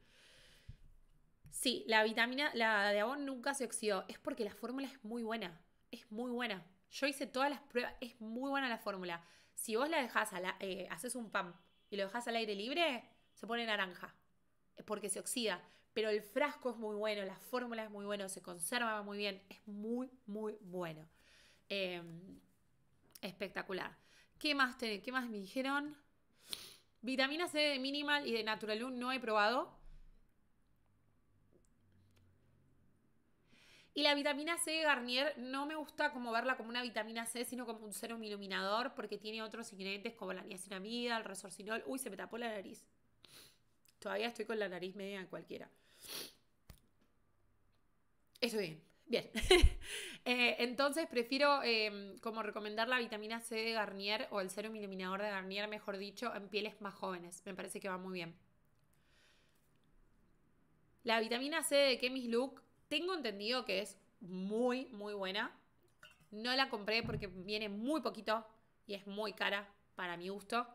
Sí, la vitamina, la de abón nunca se oxidó. Es porque la fórmula es muy buena. Es muy buena. Yo hice todas las pruebas, es muy buena la fórmula. Si vos la dejás, a la, eh, haces un pan y lo dejás al aire libre, se pone naranja, eh, porque se oxida. Pero el frasco es muy bueno, la fórmula es muy buena, se conserva muy bien, es muy, muy bueno. Em, espectacular. ¿Qué más, ¿Qué más me dijeron? Vitamina C de Minimal y de natural no he probado. Y la vitamina C de Garnier no me gusta como verla como una vitamina C, sino como un serum iluminador, porque tiene otros ingredientes como la niacinamida, el resorcinol. Uy, se me tapó la nariz. Todavía estoy con la nariz media en cualquiera. Estoy bien. Bien. Eh, entonces prefiero em, como recomendar la vitamina C de Garnier o el serum iluminador de Garnier, mejor dicho, en pieles más jóvenes. Me parece que va muy bien. La vitamina C de Kemi's Look tengo entendido que es muy, muy buena. No la compré porque viene muy poquito y es muy cara para mi gusto.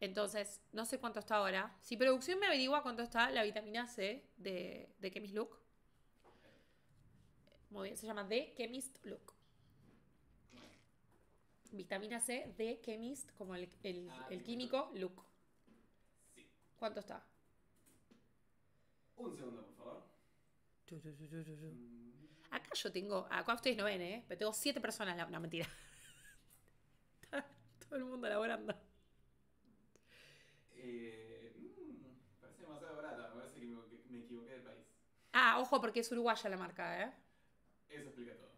Entonces, no sé cuánto está ahora. Si producción me averigua cuánto está la vitamina C de, Chemist Look. Muy bien, se llama The Chemist Look. Vitamina C de Chemist, como el, el ah, químico Look. ¿Cuánto está? Un segundo, por favor. Mm. Acá yo tengo, acá ustedes no ven, ¿eh? pero tengo siete personas, una no, mentira. Todo el mundo laborando. Eh, mm, parece demasiado barata, parece que me, equivoqué del país. Ah, ojo, porque es uruguaya la marca, ¿eh? Eso explica todo.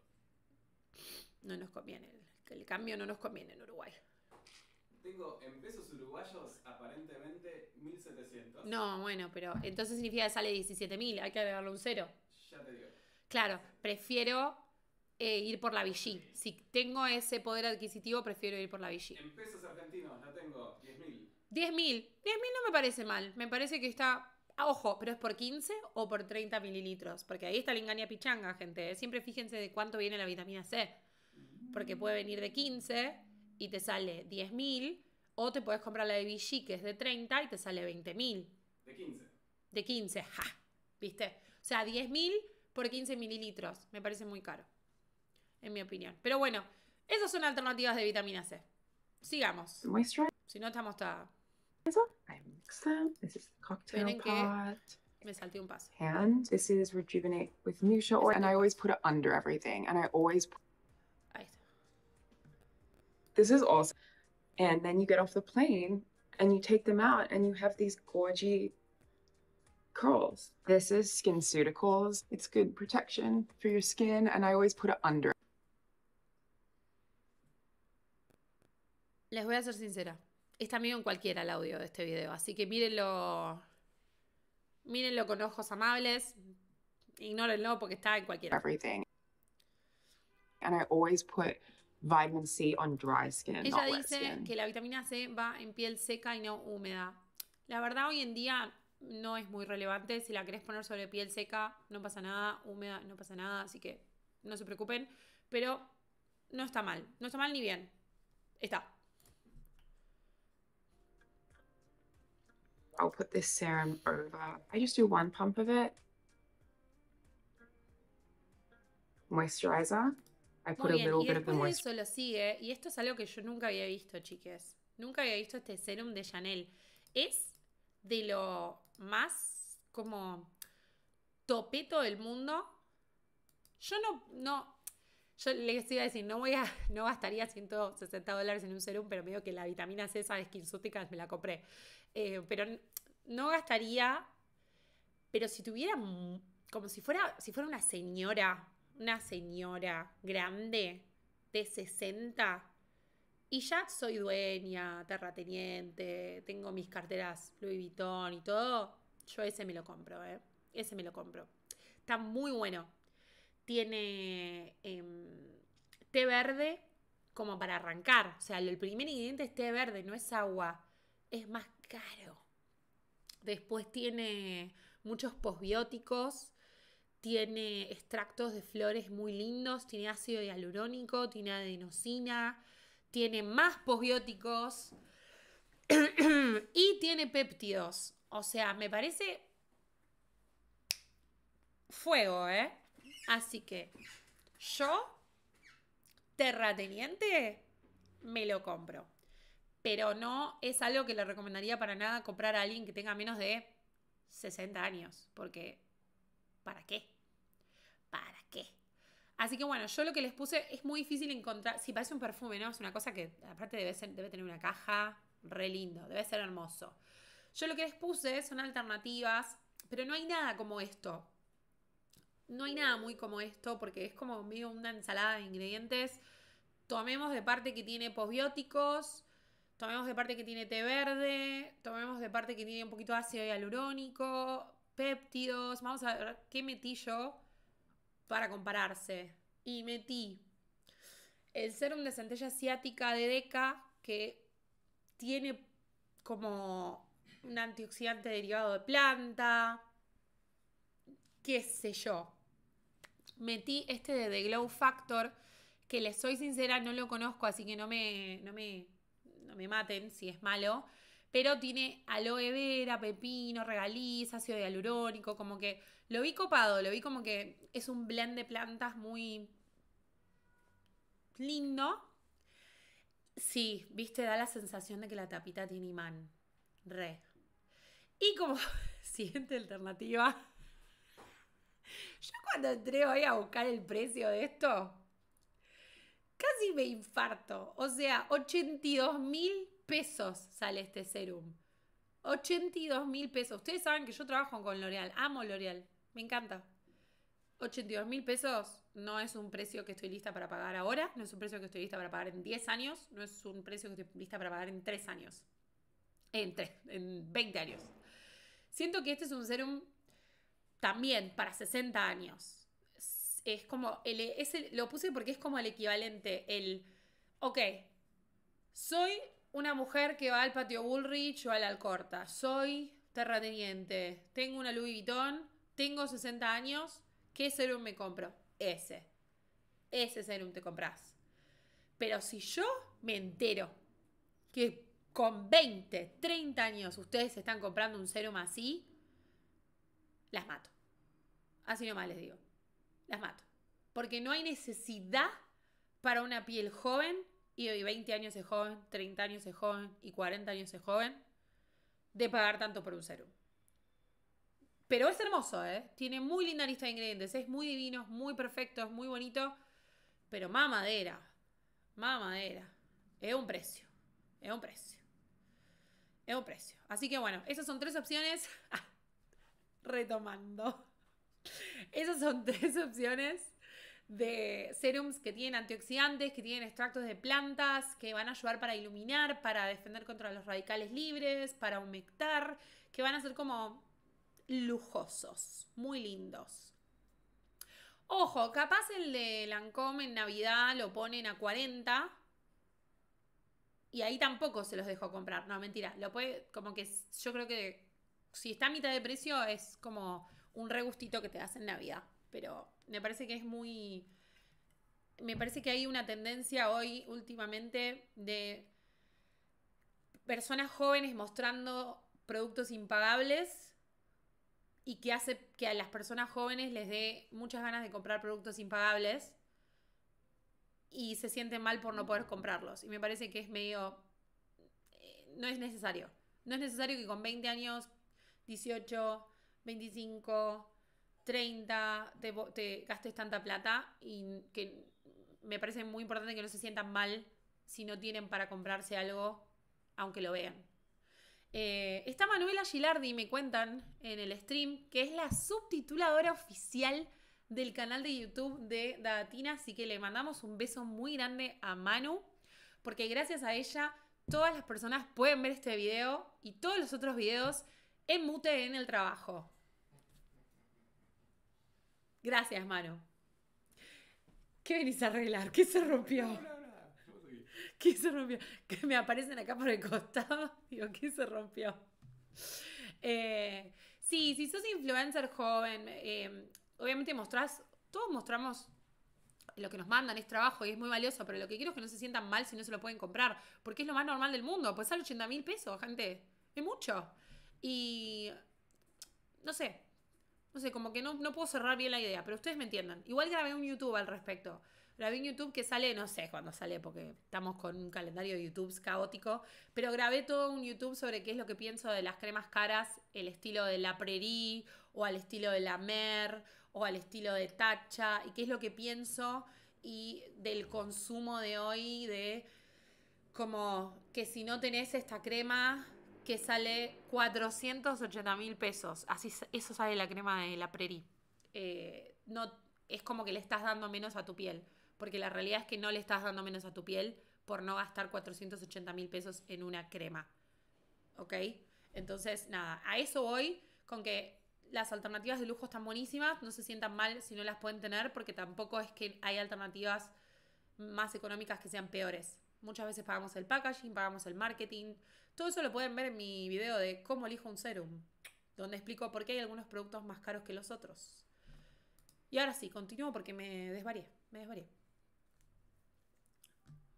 No nos conviene, el, el cambio no nos conviene en Uruguay. Tengo en pesos uruguayos aparentemente 1700. No, bueno, pero entonces significa que sale 17.000, hay que agregarle un cero. Ya te digo. Claro, prefiero eh, ir por la VG. Si tengo ese poder adquisitivo, prefiero ir por la VG. En pesos argentinos la tengo 10.000. 10.000. 10.000 no me parece mal. Me parece que está. Ah, ojo, pero es por 15 o por 30 mililitros. Porque ahí está la ingaña pichanga, gente. ¿eh? Siempre fíjense de cuánto viene la vitamina C. Porque puede venir de 15 y te sale 10.000. O te puedes comprar la de Vichy, que es de 30 y te sale 20.000. De 15. De 15, ja. ¿Viste? O sea, 10.000 por 15 mililitros. Me parece muy caro, en mi opinión. Pero bueno, esas son alternativas de vitamina C. Sigamos. Si no, estamos toda... Tienen que... Me salté un paso. And this is Rejuvenate with Musha oil, and I always put it under everything, and I always. Ahí This is awesome. And then you get off the plane, and you take them out, and you have these gorgy curls. This is SkinCeuticals. It's good protection for your skin and I always put it under. Les voy a ser sincera. Está medio en cualquiera el audio de este video, así que mírenlo mírenlo con ojos amables. Ignórenlo porque está en cualquiera. Everything. And I always put vitamin C on dry skin, Ella not dice que la vitamina C va en piel seca y no húmeda. La verdad hoy en día no es muy relevante. Si la querés poner sobre piel seca, no pasa nada, húmeda, no pasa nada, así que no se preocupen. Pero no está mal, no está mal ni bien. Está. I'll put this serum over. I just do one pump of it. Moisturizer. I put a little bit of the moisturizer. Eso lo sigue, y esto es algo que yo nunca había visto, chicas. Nunca había visto este serum de Chanel. Es de lo más como topeto del mundo, yo no, no, yo le iba a decir, no voy a, no gastaría 160 dólares en un serum, pero medio que la vitamina C, esa de me la compré. Eh, pero no gastaría, pero si tuviera, como si fuera, si fuera una señora, una señora grande de 60, y ya soy dueña, terrateniente, tengo mis carteras Louis Vuitton y todo. Yo ese me lo compro, ¿eh? Ese me lo compro. Está muy bueno. Tiene em, té verde como para arrancar. O sea, el primer ingrediente es té verde, no es agua. Es más caro. Después tiene muchos posbióticos. Tiene extractos de flores muy lindos. Tiene ácido hialurónico. Tiene adenosina tiene más posbióticos y tiene péptidos. O sea, me parece fuego, ¿eh? Así que yo, terrateniente, me lo compro. Pero no es algo que le recomendaría para nada comprar a alguien que tenga menos de 60 años. Porque, ¿para qué? ¿Para qué? Así que bueno, yo lo que les puse es muy difícil encontrar. Si sí, parece un perfume, ¿no? Es una cosa que aparte debe, tener una caja re lindo, debe ser hermoso. Yo lo que les puse son alternativas, pero no hay nada como esto. No hay nada muy como esto porque es como medio una ensalada de ingredientes. Tomemos de parte que tiene posbióticos, tomemos de parte que tiene té verde, tomemos de parte que tiene un poquito de ácido hialurónico, péptidos. Vamos a ver qué metí yo para compararse. Y metí el serum de centella asiática de Deca, que tiene como un antioxidante derivado de planta, qué sé yo. Metí este de The Glow Factor, que les soy sincera, no lo conozco, así que no me, no me, no me maten si es malo pero tiene aloe vera, pepino, regaliz, ácido hialurónico, como que lo vi copado, lo vi como que es un blend de plantas muy lindo. Sí, viste, da la sensación de que la tapita tiene imán. Re. Y como siguiente alternativa, yo cuando entré hoy a buscar el precio de esto, casi me infarto. O sea, 82 mil pesos sale este serum. 82 mil pesos. Ustedes saben que yo trabajo con L'Oreal. Amo L'Oreal. Me encanta. 82 mil pesos no es un precio que estoy lista para pagar ahora, no es un precio que estoy lista para pagar en 10 años, no es un precio que estoy lista para pagar en 3 años. En 3, en 20 años. Siento que este es un serum también para 60 años. Es, como, el, es lo puse porque es como el equivalente, el, ok, soy una mujer que va al patio Bullrich o a la Alcorta. Soy terrateniente, tengo una Louis Vuitton, tengo 60 años, ¿qué serum me compro? Ese. Ese serum te compras. Pero si yo me entero que con 20, 30 años ustedes están comprando un serum así, las mato. Así nomás les digo. Las mato. Porque no hay necesidad para una piel joven y hoy 20 años de joven, 30 años de joven y 40 años de joven, de pagar tanto por un serum. Pero es hermoso, ¿eh? Tiene muy linda lista de ingredientes, es muy divino, muy perfecto, es muy bonito, pero mamadera, mamadera, es un precio, es un precio, es un precio. Así que bueno, esas son tres opciones, ah, retomando, esas son tres opciones de serums que tienen antioxidantes, que tienen extractos de plantas, que van a ayudar para iluminar, para defender contra los radicales libres, para humectar, que van a ser como lujosos, muy lindos. Ojo, capaz el de Lancôme en Navidad lo ponen a 40. Y ahí tampoco se los dejo comprar. No, mentira. Lo puede, como que yo creo que si está a mitad de precio es como un regustito que te das en Navidad pero me parece que es muy... Me parece que hay una tendencia hoy últimamente de personas jóvenes mostrando productos impagables y que hace que a las personas jóvenes les dé muchas ganas de comprar productos impagables y se sienten mal por no poder comprarlos. Y me parece que es medio... Eh, no es necesario. No es necesario que con 20 años, 18, 25, 30, te, gastes tanta plata y que me parece muy importante que no se sientan mal si no tienen para comprarse algo, aunque lo vean. Eh, está Manuela Gilardi, me cuentan en el stream, que es la subtituladora oficial del canal de YouTube de Datina, así que le mandamos un beso muy grande a Manu, porque gracias a ella todas las personas pueden ver este video y todos los otros videos en mute en el trabajo. Gracias, mano. ¿Qué venís a arreglar? ¿Qué se rompió? ¿Qué se rompió? Que me aparecen acá por el costado. Digo, ¿qué se rompió? Eh, sí, si sos influencer joven, em, obviamente mostrás, todos mostramos lo que nos mandan, es trabajo y es muy valioso, pero lo que quiero es que no se sientan mal si no se lo pueden comprar, porque es lo más normal del mundo. Pues sale 80 mil pesos, gente. Es mucho. Y no sé, no sé, como que no, no puedo cerrar bien la idea, pero ustedes me entiendan. Igual grabé un YouTube al respecto. Grabé un YouTube que sale, no sé cuándo sale, porque estamos con un calendario de YouTube caótico, pero grabé todo un YouTube sobre qué es lo que pienso de las cremas caras, el estilo de la Prairie, o al estilo de la Mer, o al estilo de Tacha, y qué es lo que pienso y del consumo de hoy, de como que si no tenés esta crema, que sale 480 mil pesos. Así, eso sale la crema de la prairie. Eh, no, es como que le estás dando menos a tu piel, porque la realidad es que no le estás dando menos a tu piel por no gastar 480 mil pesos en una crema. ¿Ok? Entonces, nada, a eso voy con que las alternativas de lujo están buenísimas, no se sientan mal si no las pueden tener, porque tampoco es que hay alternativas más económicas que sean peores. Muchas veces pagamos el packaging, pagamos el marketing, todo eso lo pueden ver en mi video de cómo elijo un serum, donde explico por qué hay algunos productos más caros que los otros. Y ahora sí, continúo porque me desvarié, me desvarié.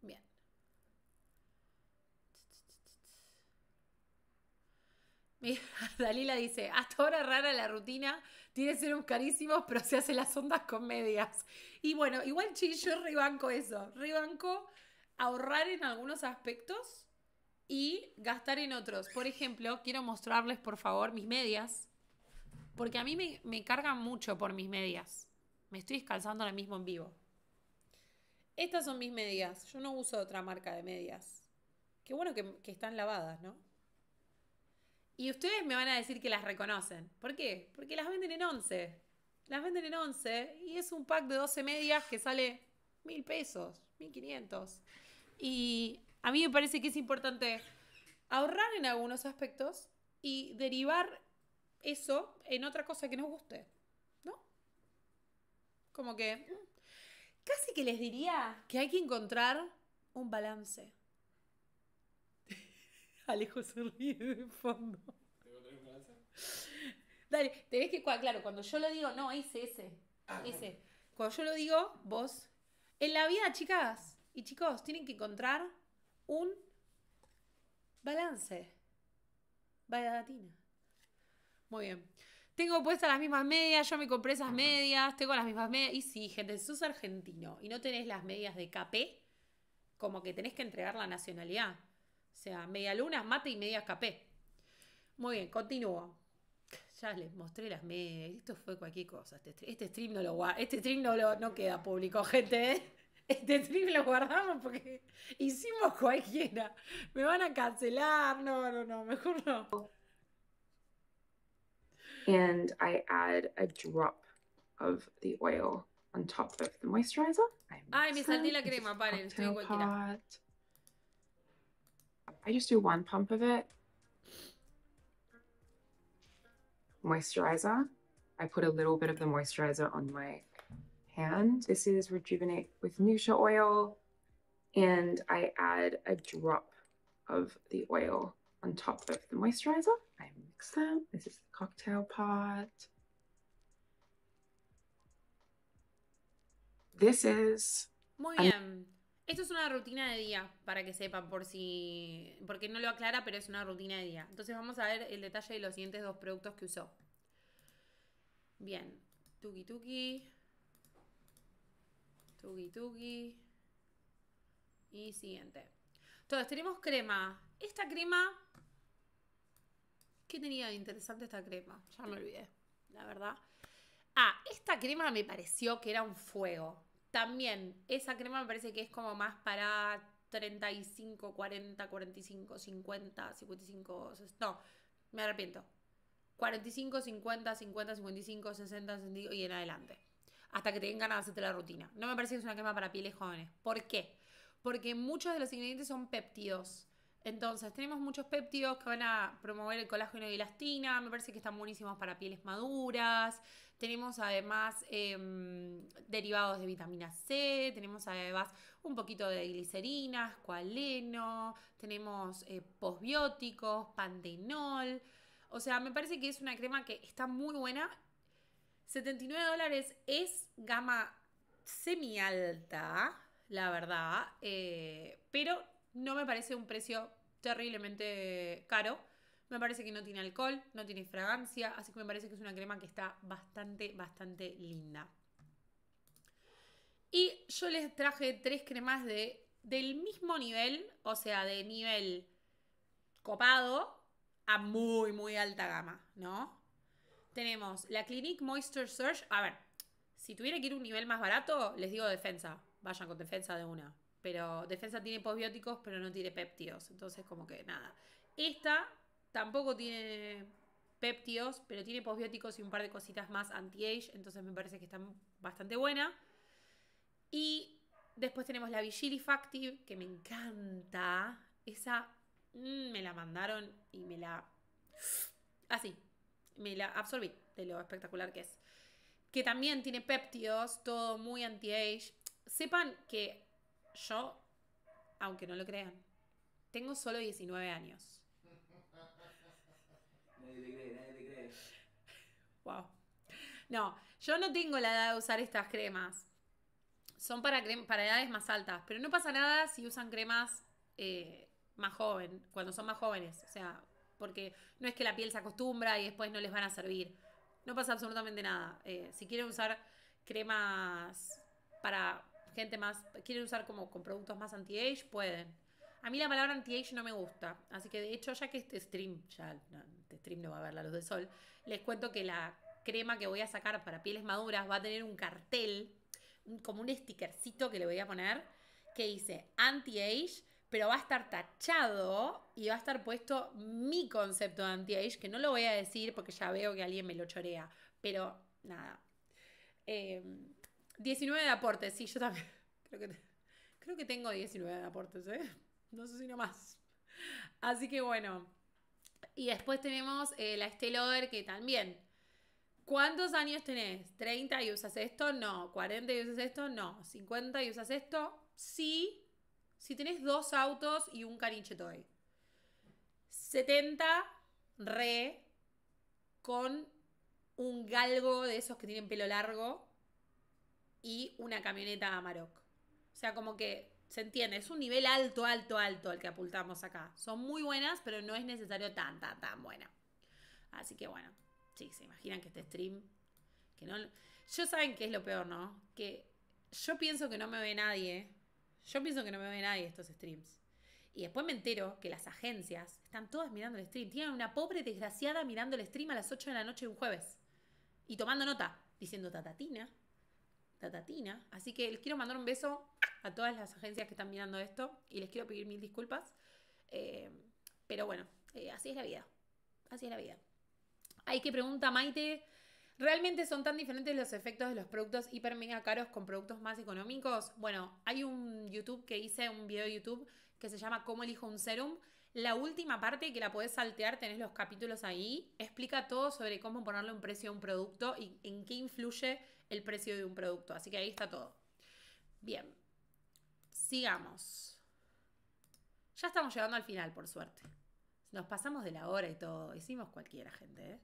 Bien. Dalila dice, hasta ahora rara la rutina, tiene serums carísimos, pero se hace las ondas con medias. Y bueno, igual yo rebanco eso, rebanco ahorrar en algunos aspectos y gastar en otros. Por ejemplo, quiero mostrarles, por favor, mis medias, porque a mí me, cargan mucho por mis medias. Me estoy descalzando ahora mismo en vivo. Estas son mis medias. Yo no uso otra marca de medias. Qué bueno que, están lavadas, ¿no? Y ustedes me van a decir que las reconocen. ¿Por qué? Porque las venden en 11. Las venden en 11 y es un pack de 12 medias que sale mil pesos, mil quinientos. Y a mí me parece que es importante ahorrar en algunos aspectos y derivar eso en otra cosa que nos guste, ¿no? Como que mm, casi que les diría que hay que encontrar un balance. Alejo se ríe de fondo. Dale, tenés que, claro, cuando yo lo digo, no, ese, ah, ese, Cuando yo lo digo, vos, en la vida, chicas y chicos, tienen que encontrar un balance. Vaya latina Muy bien. Tengo puestas las mismas medias, yo me compré esas medias, tengo las mismas medias. Y sí, gente, si sos argentino y no tenés las medias de KP como que tenés que entregar la nacionalidad. O sea, media luna, mate y medias KP Muy bien, continúo. Ya les mostré las medias. Esto fue cualquier cosa. Este, este stream no lo este stream no, lo, no queda público, gente. ¿eh? Este trip lo guardamos porque hicimos cualquiera. Me van a cancelar. No, no, no, mejor no. And I add a drop of the oil on top of the moisturizer. Ay, me salté la crema, paren, estoy cualquiera. I just do one pump of it. Moisturizer. I put a little bit of the moisturizer on my hand. This is Rejuvenate with Nusha oil, and I add a drop of the oil on top of the moisturizer. I mix them. This is the cocktail part. This is. Muy bien. Esto es una rutina de día, para que sepan, por si. porque no lo aclara, pero es una rutina de día. Entonces vamos a ver el detalle de los siguientes dos productos que usó. Bien. Tuki tuki. Y siguiente. Entonces, tenemos crema. Esta crema... ¿Qué tenía de interesante esta crema? Ya me olvidé, la verdad. Ah, esta crema me pareció que era un fuego. También, esa crema me parece que es como más para 35, 40, 45, 50, 55, 60. no, me arrepiento. 45, 50, 50, 55, 60, 60 y en adelante hasta que te den ganas hacerte la rutina. No me parece que es una crema para pieles jóvenes. ¿Por qué? Porque muchos de los ingredientes son péptidos. Entonces, tenemos muchos péptidos que van a promover el colágeno y elastina. Me parece que están buenísimos para pieles maduras. Tenemos además em, derivados de vitamina C. Tenemos además un poquito de glicerina, cualeno. Tenemos eh, posbióticos, pantenol. O sea, me parece que es una crema que está muy buena 79 dólares es gama semi alta, la verdad, eh, pero no me parece un precio terriblemente caro. Me parece que no tiene alcohol, no tiene fragancia, así que me parece que es una crema que está bastante, bastante linda. Y yo les traje tres cremas de, del mismo nivel, o sea, de nivel copado a muy, muy alta gama, ¿no? Tenemos la Clinique Moisture Surge. A ver, si tuviera que ir a un nivel más barato, les digo defensa. Vayan con defensa de una. Pero defensa tiene posbióticos, pero no tiene péptidos. Entonces, como que nada. Esta tampoco tiene peptidos pero tiene posbióticos y un par de cositas más anti-age. Entonces, me parece que está bastante buena. Y después tenemos la Vigilifactive, que me encanta. Esa mm, me la mandaron y me la. Así, me la absorbí de lo espectacular que es. Que también tiene péptidos, todo muy anti-age. Sepan que yo, aunque no lo crean, tengo solo 19 años. Nadie te cree, nadie te cree. Wow. No, yo no tengo la edad de usar estas cremas. Son para, para edades más altas, pero no pasa nada si usan cremas eh, más joven, cuando son más jóvenes. O sea, porque no es que la piel se acostumbra y después no les van a servir. No pasa absolutamente nada. Eh, si quieren usar cremas para gente más, quieren usar como con productos más anti-age, pueden. A mí la palabra anti-age no me gusta, así que de hecho ya que este stream, ya este stream no va a ver la luz del sol, les cuento que la crema que voy a sacar para pieles maduras va a tener un cartel, como un stickercito que le voy a poner, que dice anti-age pero va a estar tachado y va a estar puesto mi concepto de anti-age, que no lo voy a decir porque ya veo que alguien me lo chorea, pero nada. 19 em, de aportes, sí, yo también. Creo que, creo que tengo 19 de aportes, ¿eh? No sé si no más. Así que bueno. Y después tenemos eh, la Steloder que también. ¿Cuántos años tenés? ¿30 y usas esto? No. ¿40 y usas esto? No. ¿50 y usas esto? Sí si tenés dos autos y un caniche toy. 70 re con un galgo de esos que tienen pelo largo y una camioneta Amarok. O sea, como que se entiende, es un nivel alto, alto, alto al que apuntamos acá. Son muy buenas, pero no es necesario tan, tan, tan buena. Así que bueno, sí, se imaginan que este stream, que no... Yo saben que es lo peor, ¿no? Que yo pienso que no me ve nadie yo pienso que no me ve nadie estos streams. Y después me entero que las agencias están todas mirando el stream. Tienen una pobre desgraciada mirando el stream a las 8 de la noche de un jueves. Y tomando nota, diciendo tatatina, tatatina. Así que les quiero mandar un beso a todas las agencias que están mirando esto y les quiero pedir mil disculpas. Eh, pero bueno, eh, así es la vida. Así es la vida. Hay que preguntar Maite ¿Realmente son tan diferentes los efectos de los productos hiper mega caros con productos más económicos? Bueno, hay un YouTube que hice, un video de YouTube que se llama ¿Cómo elijo un serum? La última parte que la podés saltear, tenés los capítulos ahí, explica todo sobre cómo ponerle un precio a un producto y en qué influye el precio de un producto. Así que ahí está todo. Bien, sigamos. Ya estamos llegando al final, por suerte. Nos pasamos de la hora y todo. Hicimos cualquiera, gente. ¿eh?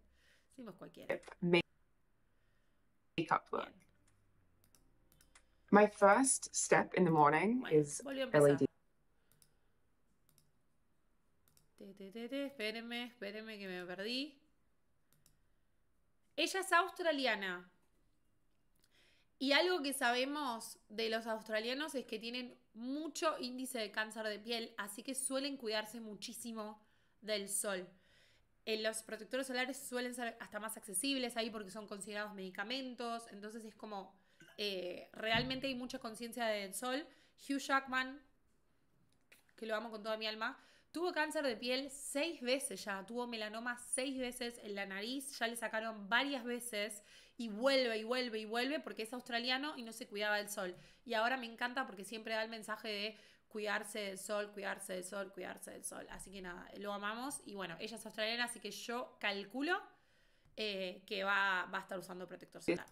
Hicimos cualquiera. Mi primer My first step in the morning LED. espérenme, espérenme que me perdí. Ella es australiana. Y algo que sabemos de los australianos es que tienen mucho índice de cáncer de piel, así que suelen cuidarse muchísimo del sol. Eh, los protectores solares suelen ser hasta más accesibles ahí porque son considerados medicamentos, entonces es como eh, realmente hay mucha conciencia del sol. Hugh Jackman, que lo amo con toda mi alma, tuvo cáncer de piel seis veces ya, tuvo melanoma seis veces en la nariz, ya le sacaron varias veces y vuelve y vuelve y vuelve porque es australiano y no se cuidaba del sol. Y ahora me encanta porque siempre da el mensaje de cuidarse del sol, cuidarse del sol, cuidarse del sol. Así que nada, lo amamos y bueno, ella es australiana, así que yo calculo eh, que va, va a estar usando protector solar.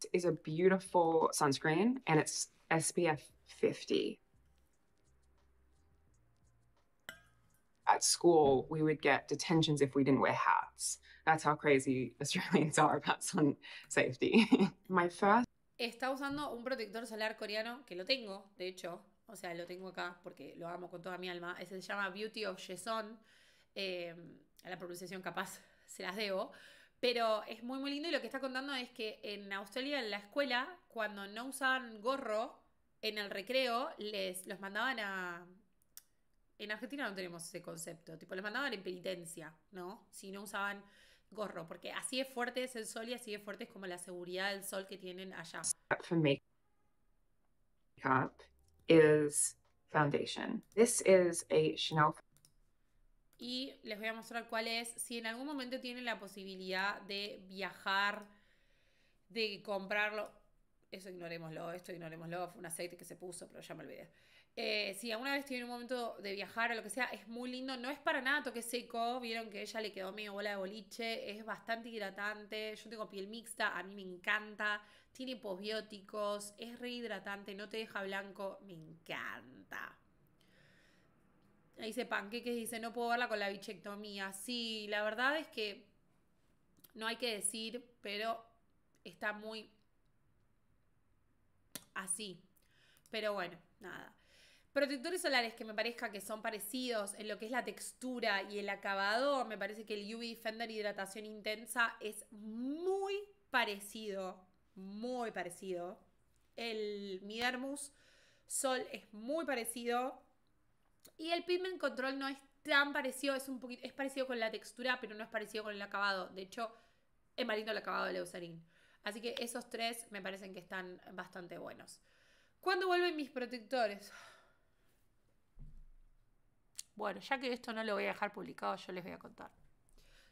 This is a beautiful sunscreen and it's SPF 50. at school, we would get detentions if we didn't wear hats. That's how crazy Australians are about sun safety. My first. Está usando un protector solar coreano que lo tengo, de hecho, o sea, lo tengo acá porque lo amo con toda mi alma. Ese se llama Beauty of Jason. a eh, la pronunciación capaz se las debo. Pero es muy, muy lindo y lo que está contando es que en Australia, en la escuela, cuando no usaban gorro, en el recreo les, los mandaban a... En Argentina no tenemos ese concepto, tipo, los mandaban en penitencia, ¿no? Si no usaban gorro, porque así es fuerte es el sol y así es fuerte es como la seguridad del sol que tienen allá foundation. This is y les voy a mostrar cuál es. Si en algún momento tienen la posibilidad de viajar, de comprarlo, eso ignorémoslo, esto ignorémoslo, fue un aceite que se puso, pero ya me olvidé. Eh, si alguna vez tienen un momento de viajar o lo que sea, es muy lindo, no es para nada toque seco, vieron que ella le quedó medio bola de boliche, es bastante hidratante, yo tengo piel mixta, a mí me encanta, tiene posbióticos, es rehidratante, no te deja blanco, me encanta. Ahí dice Panqueques, dice, no puedo verla con la bichectomía. Sí, la verdad es que no hay que decir, pero está muy así. Pero bueno, nada. Protectores solares que me parezca que son parecidos en lo que es la textura y el acabado, me parece que el UV Defender Hidratación Intensa es muy parecido muy parecido. El Midermus Sol es muy parecido. Y el Pigment Control no es tan parecido, es un poquito, es parecido con la textura, pero no es parecido con el acabado. De hecho, es malito el acabado de Leucerin. Así que esos tres me parecen que están bastante buenos. ¿Cuándo vuelven mis protectores? Bueno, ya que esto no lo voy a dejar publicado, yo les voy a contar.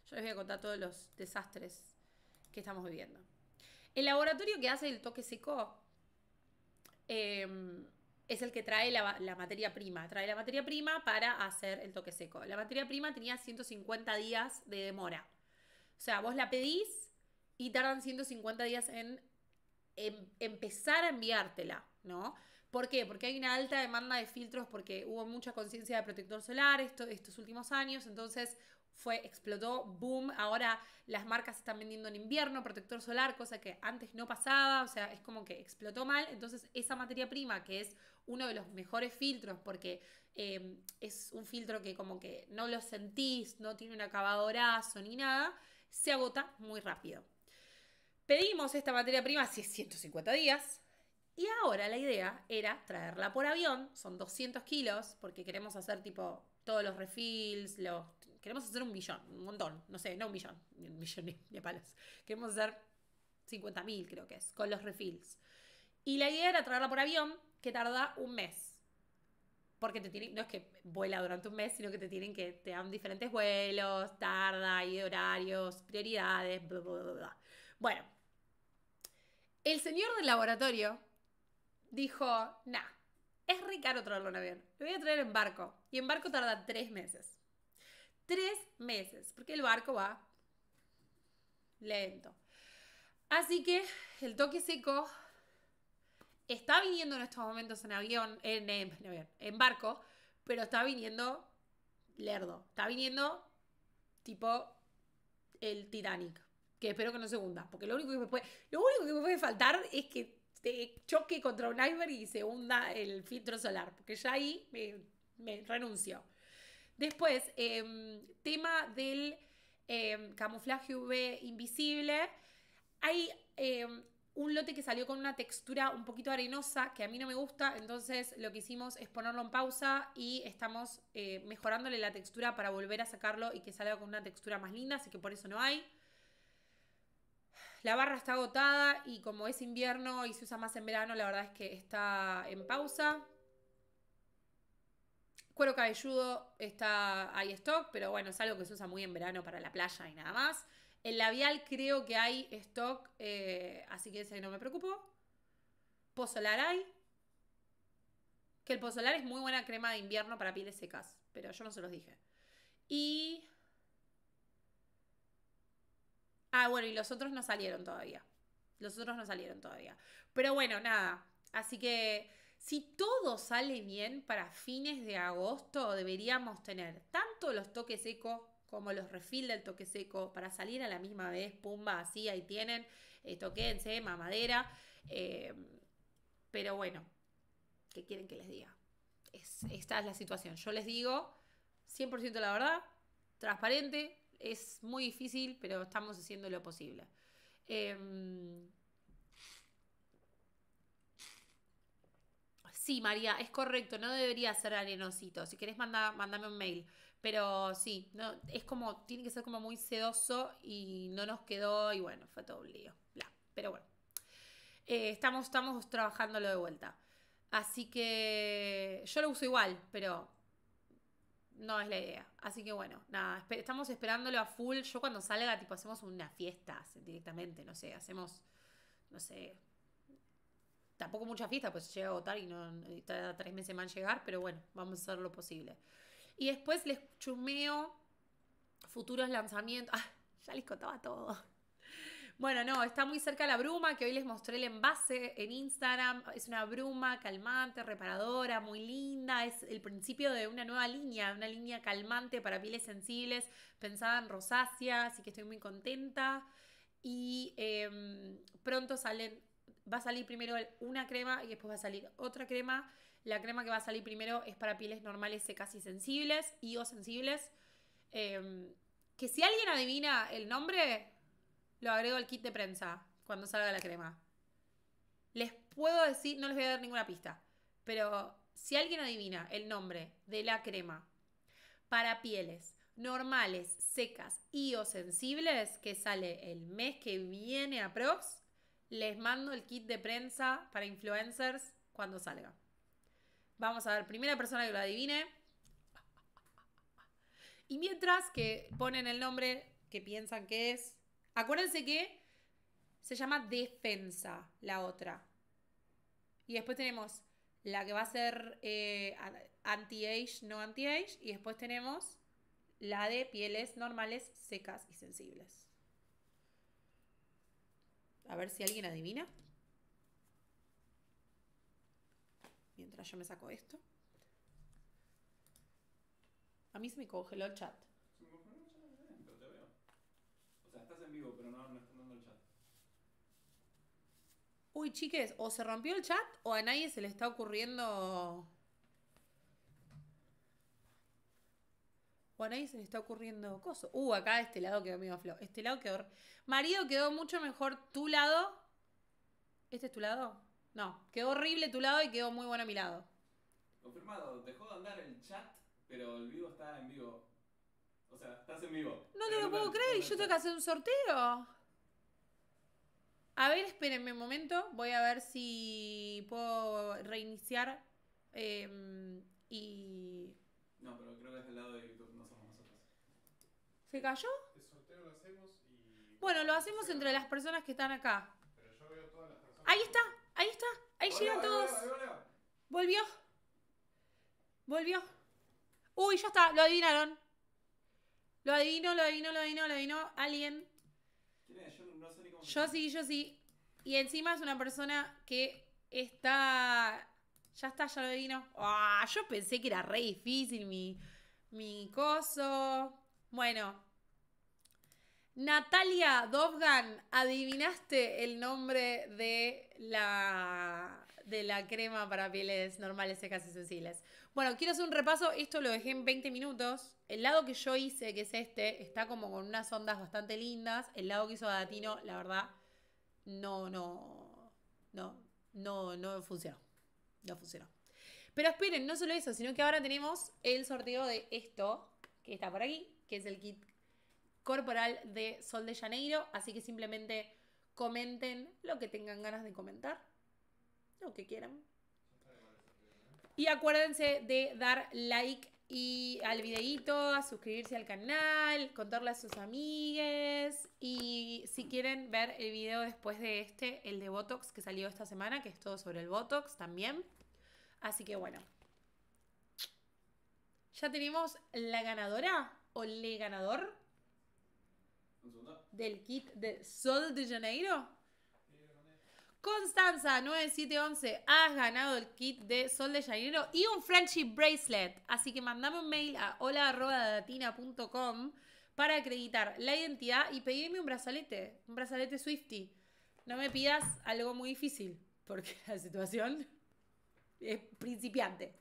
Yo les voy a contar todos los desastres que estamos viviendo. El laboratorio que hace el toque seco em, es el que trae la, materia prima. Trae la materia prima para hacer el toque seco. La materia prima tenía 150 días de demora. O sea, vos la pedís y tardan 150 días en, em, empezar a enviártela, ¿no? ¿Por qué? Porque hay una alta demanda de filtros porque hubo mucha conciencia de protector solar estos últimos años, entonces fue, explotó, boom. Ahora las marcas están vendiendo en invierno protector solar, cosa que antes no pasaba, o sea, es como que explotó mal. Entonces, esa materia prima, que es uno de los mejores filtros, porque em, es un filtro que como que no lo sentís, no tiene un acabadorazo ni nada, se agota muy rápido. Pedimos esta materia prima hace 150 días, y ahora la idea era traerla por avión, son 200 kilos, porque queremos hacer tipo todos los refills, los Queremos hacer un millón, un montón, no sé, no un millón, un millón de palos. Queremos hacer 50.000 creo que es, con los refills. Y la idea era traerla por avión, que tarda un mes. Porque te tienen, no es que vuela durante un mes, sino que te tienen que, te dan diferentes vuelos, tarda, hay horarios, prioridades, bla, bla, bla. Bueno, el señor del laboratorio dijo, nah, es re traerlo en avión, lo voy a traer en barco. Y en barco tarda tres meses. Tres meses, porque el barco va lento. Así que el toque seco está viniendo en estos momentos en avión, en, barco, pero está viniendo lerdo. Está viniendo tipo el Titanic, que espero que no se hunda, porque lo único que me puede, lo que puede faltar es que choque contra un iceberg y se hunda el filtro solar, porque ya ahí me, me renuncio. Después, em, tema del em, camuflaje UV invisible. Hay em, un lote que salió con una textura un poquito arenosa que a mí no me gusta, entonces lo que hicimos es ponerlo en pausa y estamos eh, mejorándole la textura para volver a sacarlo y que salga con una textura más linda, así que por eso no hay. La barra está agotada y como es invierno y se usa más en verano, la verdad es que está en pausa. Cuero cabelludo está, hay stock, pero bueno, es algo que se usa muy en verano para la playa y nada más. El labial creo que hay stock, eh, así que ese no me preocupo. Pozolar hay. Que el pozolar es muy buena crema de invierno para pieles secas, pero yo no se los dije. Y... Ah, bueno, y los otros no salieron todavía. Los otros no salieron todavía. Pero bueno, nada. Así que si todo sale bien para fines de agosto, deberíamos tener tanto los toques secos como los refil del toque seco para salir a la misma vez, pumba, así, ahí tienen, eh, toquense, mamadera. Em, pero bueno, ¿qué quieren que les diga? esta es la situación. Yo les digo 100% la verdad, transparente, es muy difícil, pero estamos haciendo lo posible. Em, sí, María, es correcto, no debería ser arenosito. Si querés, mandame un mail. Pero sí, no, es como, tiene que ser como muy sedoso y no nos quedó y bueno, fue todo un lío. Bla. Pero bueno, eh, estamos, estamos trabajándolo de vuelta. Así que yo lo uso igual, pero no es la idea. Así que bueno, nada, estamos esperándolo a full. Yo cuando salga, tipo, hacemos una fiesta directamente, no sé, hacemos, no sé, tampoco mucha fiesta, pues llega a agotar y no a tres meses más llegar, pero bueno, vamos a hacer lo posible. Y después les chumeo futuros lanzamientos. Ah, ya les contaba todo. Bueno, no, está muy cerca la bruma, que hoy les mostré el envase en Instagram. Es una bruma calmante, reparadora, muy linda. Es el principio de una nueva línea, una línea calmante para pieles sensibles, pensada en rosácea, así que estoy muy contenta. Y em, pronto salen va a salir primero una crema y después va a salir otra crema. La crema que va a salir primero es para pieles normales secas y sensibles y o sensibles. Em, que si alguien adivina el nombre, lo agrego al kit de prensa cuando salga la crema. Les puedo decir, no les voy a dar ninguna pista, pero si alguien adivina el nombre de la crema para pieles normales, secas y o sensibles que sale el mes que viene a Prox, les mando el kit de prensa para influencers cuando salga. Vamos a ver, primera persona que lo adivine. Y mientras que ponen el nombre que piensan que es, acuérdense que se llama defensa la otra. Y después tenemos la que va a ser eh, anti-age, no anti-age. Y después tenemos la de pieles normales, secas y sensibles. A ver si alguien adivina. Mientras yo me saco esto. A mí se me congeló el chat. Se me congeló el chat, pero te veo. O sea, estás en vivo, pero no, están dando el chat. Uy, chiques, o se rompió el chat o a nadie se le está ocurriendo Bueno, ahí se le está ocurriendo cosas. Uh, acá este lado quedó medio flojo. Este lado quedó. Marido quedó mucho mejor tu lado. ¿Este es tu lado? No, quedó horrible tu lado y quedó muy bueno mi lado. Confirmado, dejó de andar el chat, pero el vivo está en vivo. O sea, estás en vivo. No te lo puedo creer, ¿Y yo tengo que hacer un sorteo. A ver, espérenme un momento. Voy a ver si puedo reiniciar. Em, y. No, pero creo que es el lado de ¿Qué cayó? Bueno, lo hacemos entre las personas que están acá. Ahí está, ahí está, ahí llegan todos. Volvió. Volvió. Uy, ya está, lo adivinaron. Lo adivinó, lo adivinó, lo adivinó, lo adivinó. Alguien. Yo sí, yo sí. Y encima es una persona que está. Ya está, ya lo adivinó. Ah, yo pensé que era re difícil mi, mi coso. Bueno, Natalia Dovgan, adivinaste el nombre de la, de la crema para pieles normales, secas y sensibles. Bueno, quiero hacer un repaso. Esto lo dejé en 20 minutos. El lado que yo hice, que es este, está como con unas ondas bastante lindas. El lado que hizo Datino, la verdad, no, no, no, no, no funcionó. No funcionó. Pero esperen, no solo eso, sino que ahora tenemos el sorteo de esto, que está por aquí, que es el kit corporal de Sol de Janeiro, así que simplemente comenten lo que tengan ganas de comentar, lo que quieran. Y acuérdense de dar like y al videíto, a suscribirse al canal, contarle a sus amigues y si quieren ver el video después de este, el de Botox que salió esta semana, que es todo sobre el Botox también. Así que bueno. Ya tenemos la ganadora o le ganador del kit de Sol de Janeiro. Constanza 9711, has ganado el kit de Sol de Janeiro y un Friendship Bracelet. Así que mandame un mail a hola.datina.com para acreditar la identidad y pedirme un brazalete, un brazalete Swifty. No me pidas algo muy difícil, porque la situación es principiante.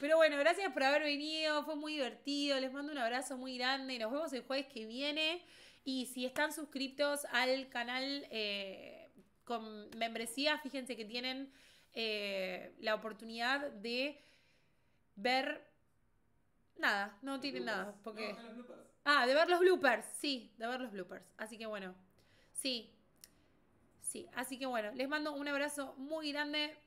Pero bueno, gracias por haber venido, fue muy divertido, les mando un abrazo muy grande, Y nos vemos el jueves que viene. Y si están suscritos al canal eh, con membresía, fíjense que tienen eh, la oportunidad de ver nada, no tienen nada. Porque... ah, de ver los bloopers, sí, de ver los bloopers. Así que bueno, sí, sí. Así que bueno, les mando un abrazo muy grande.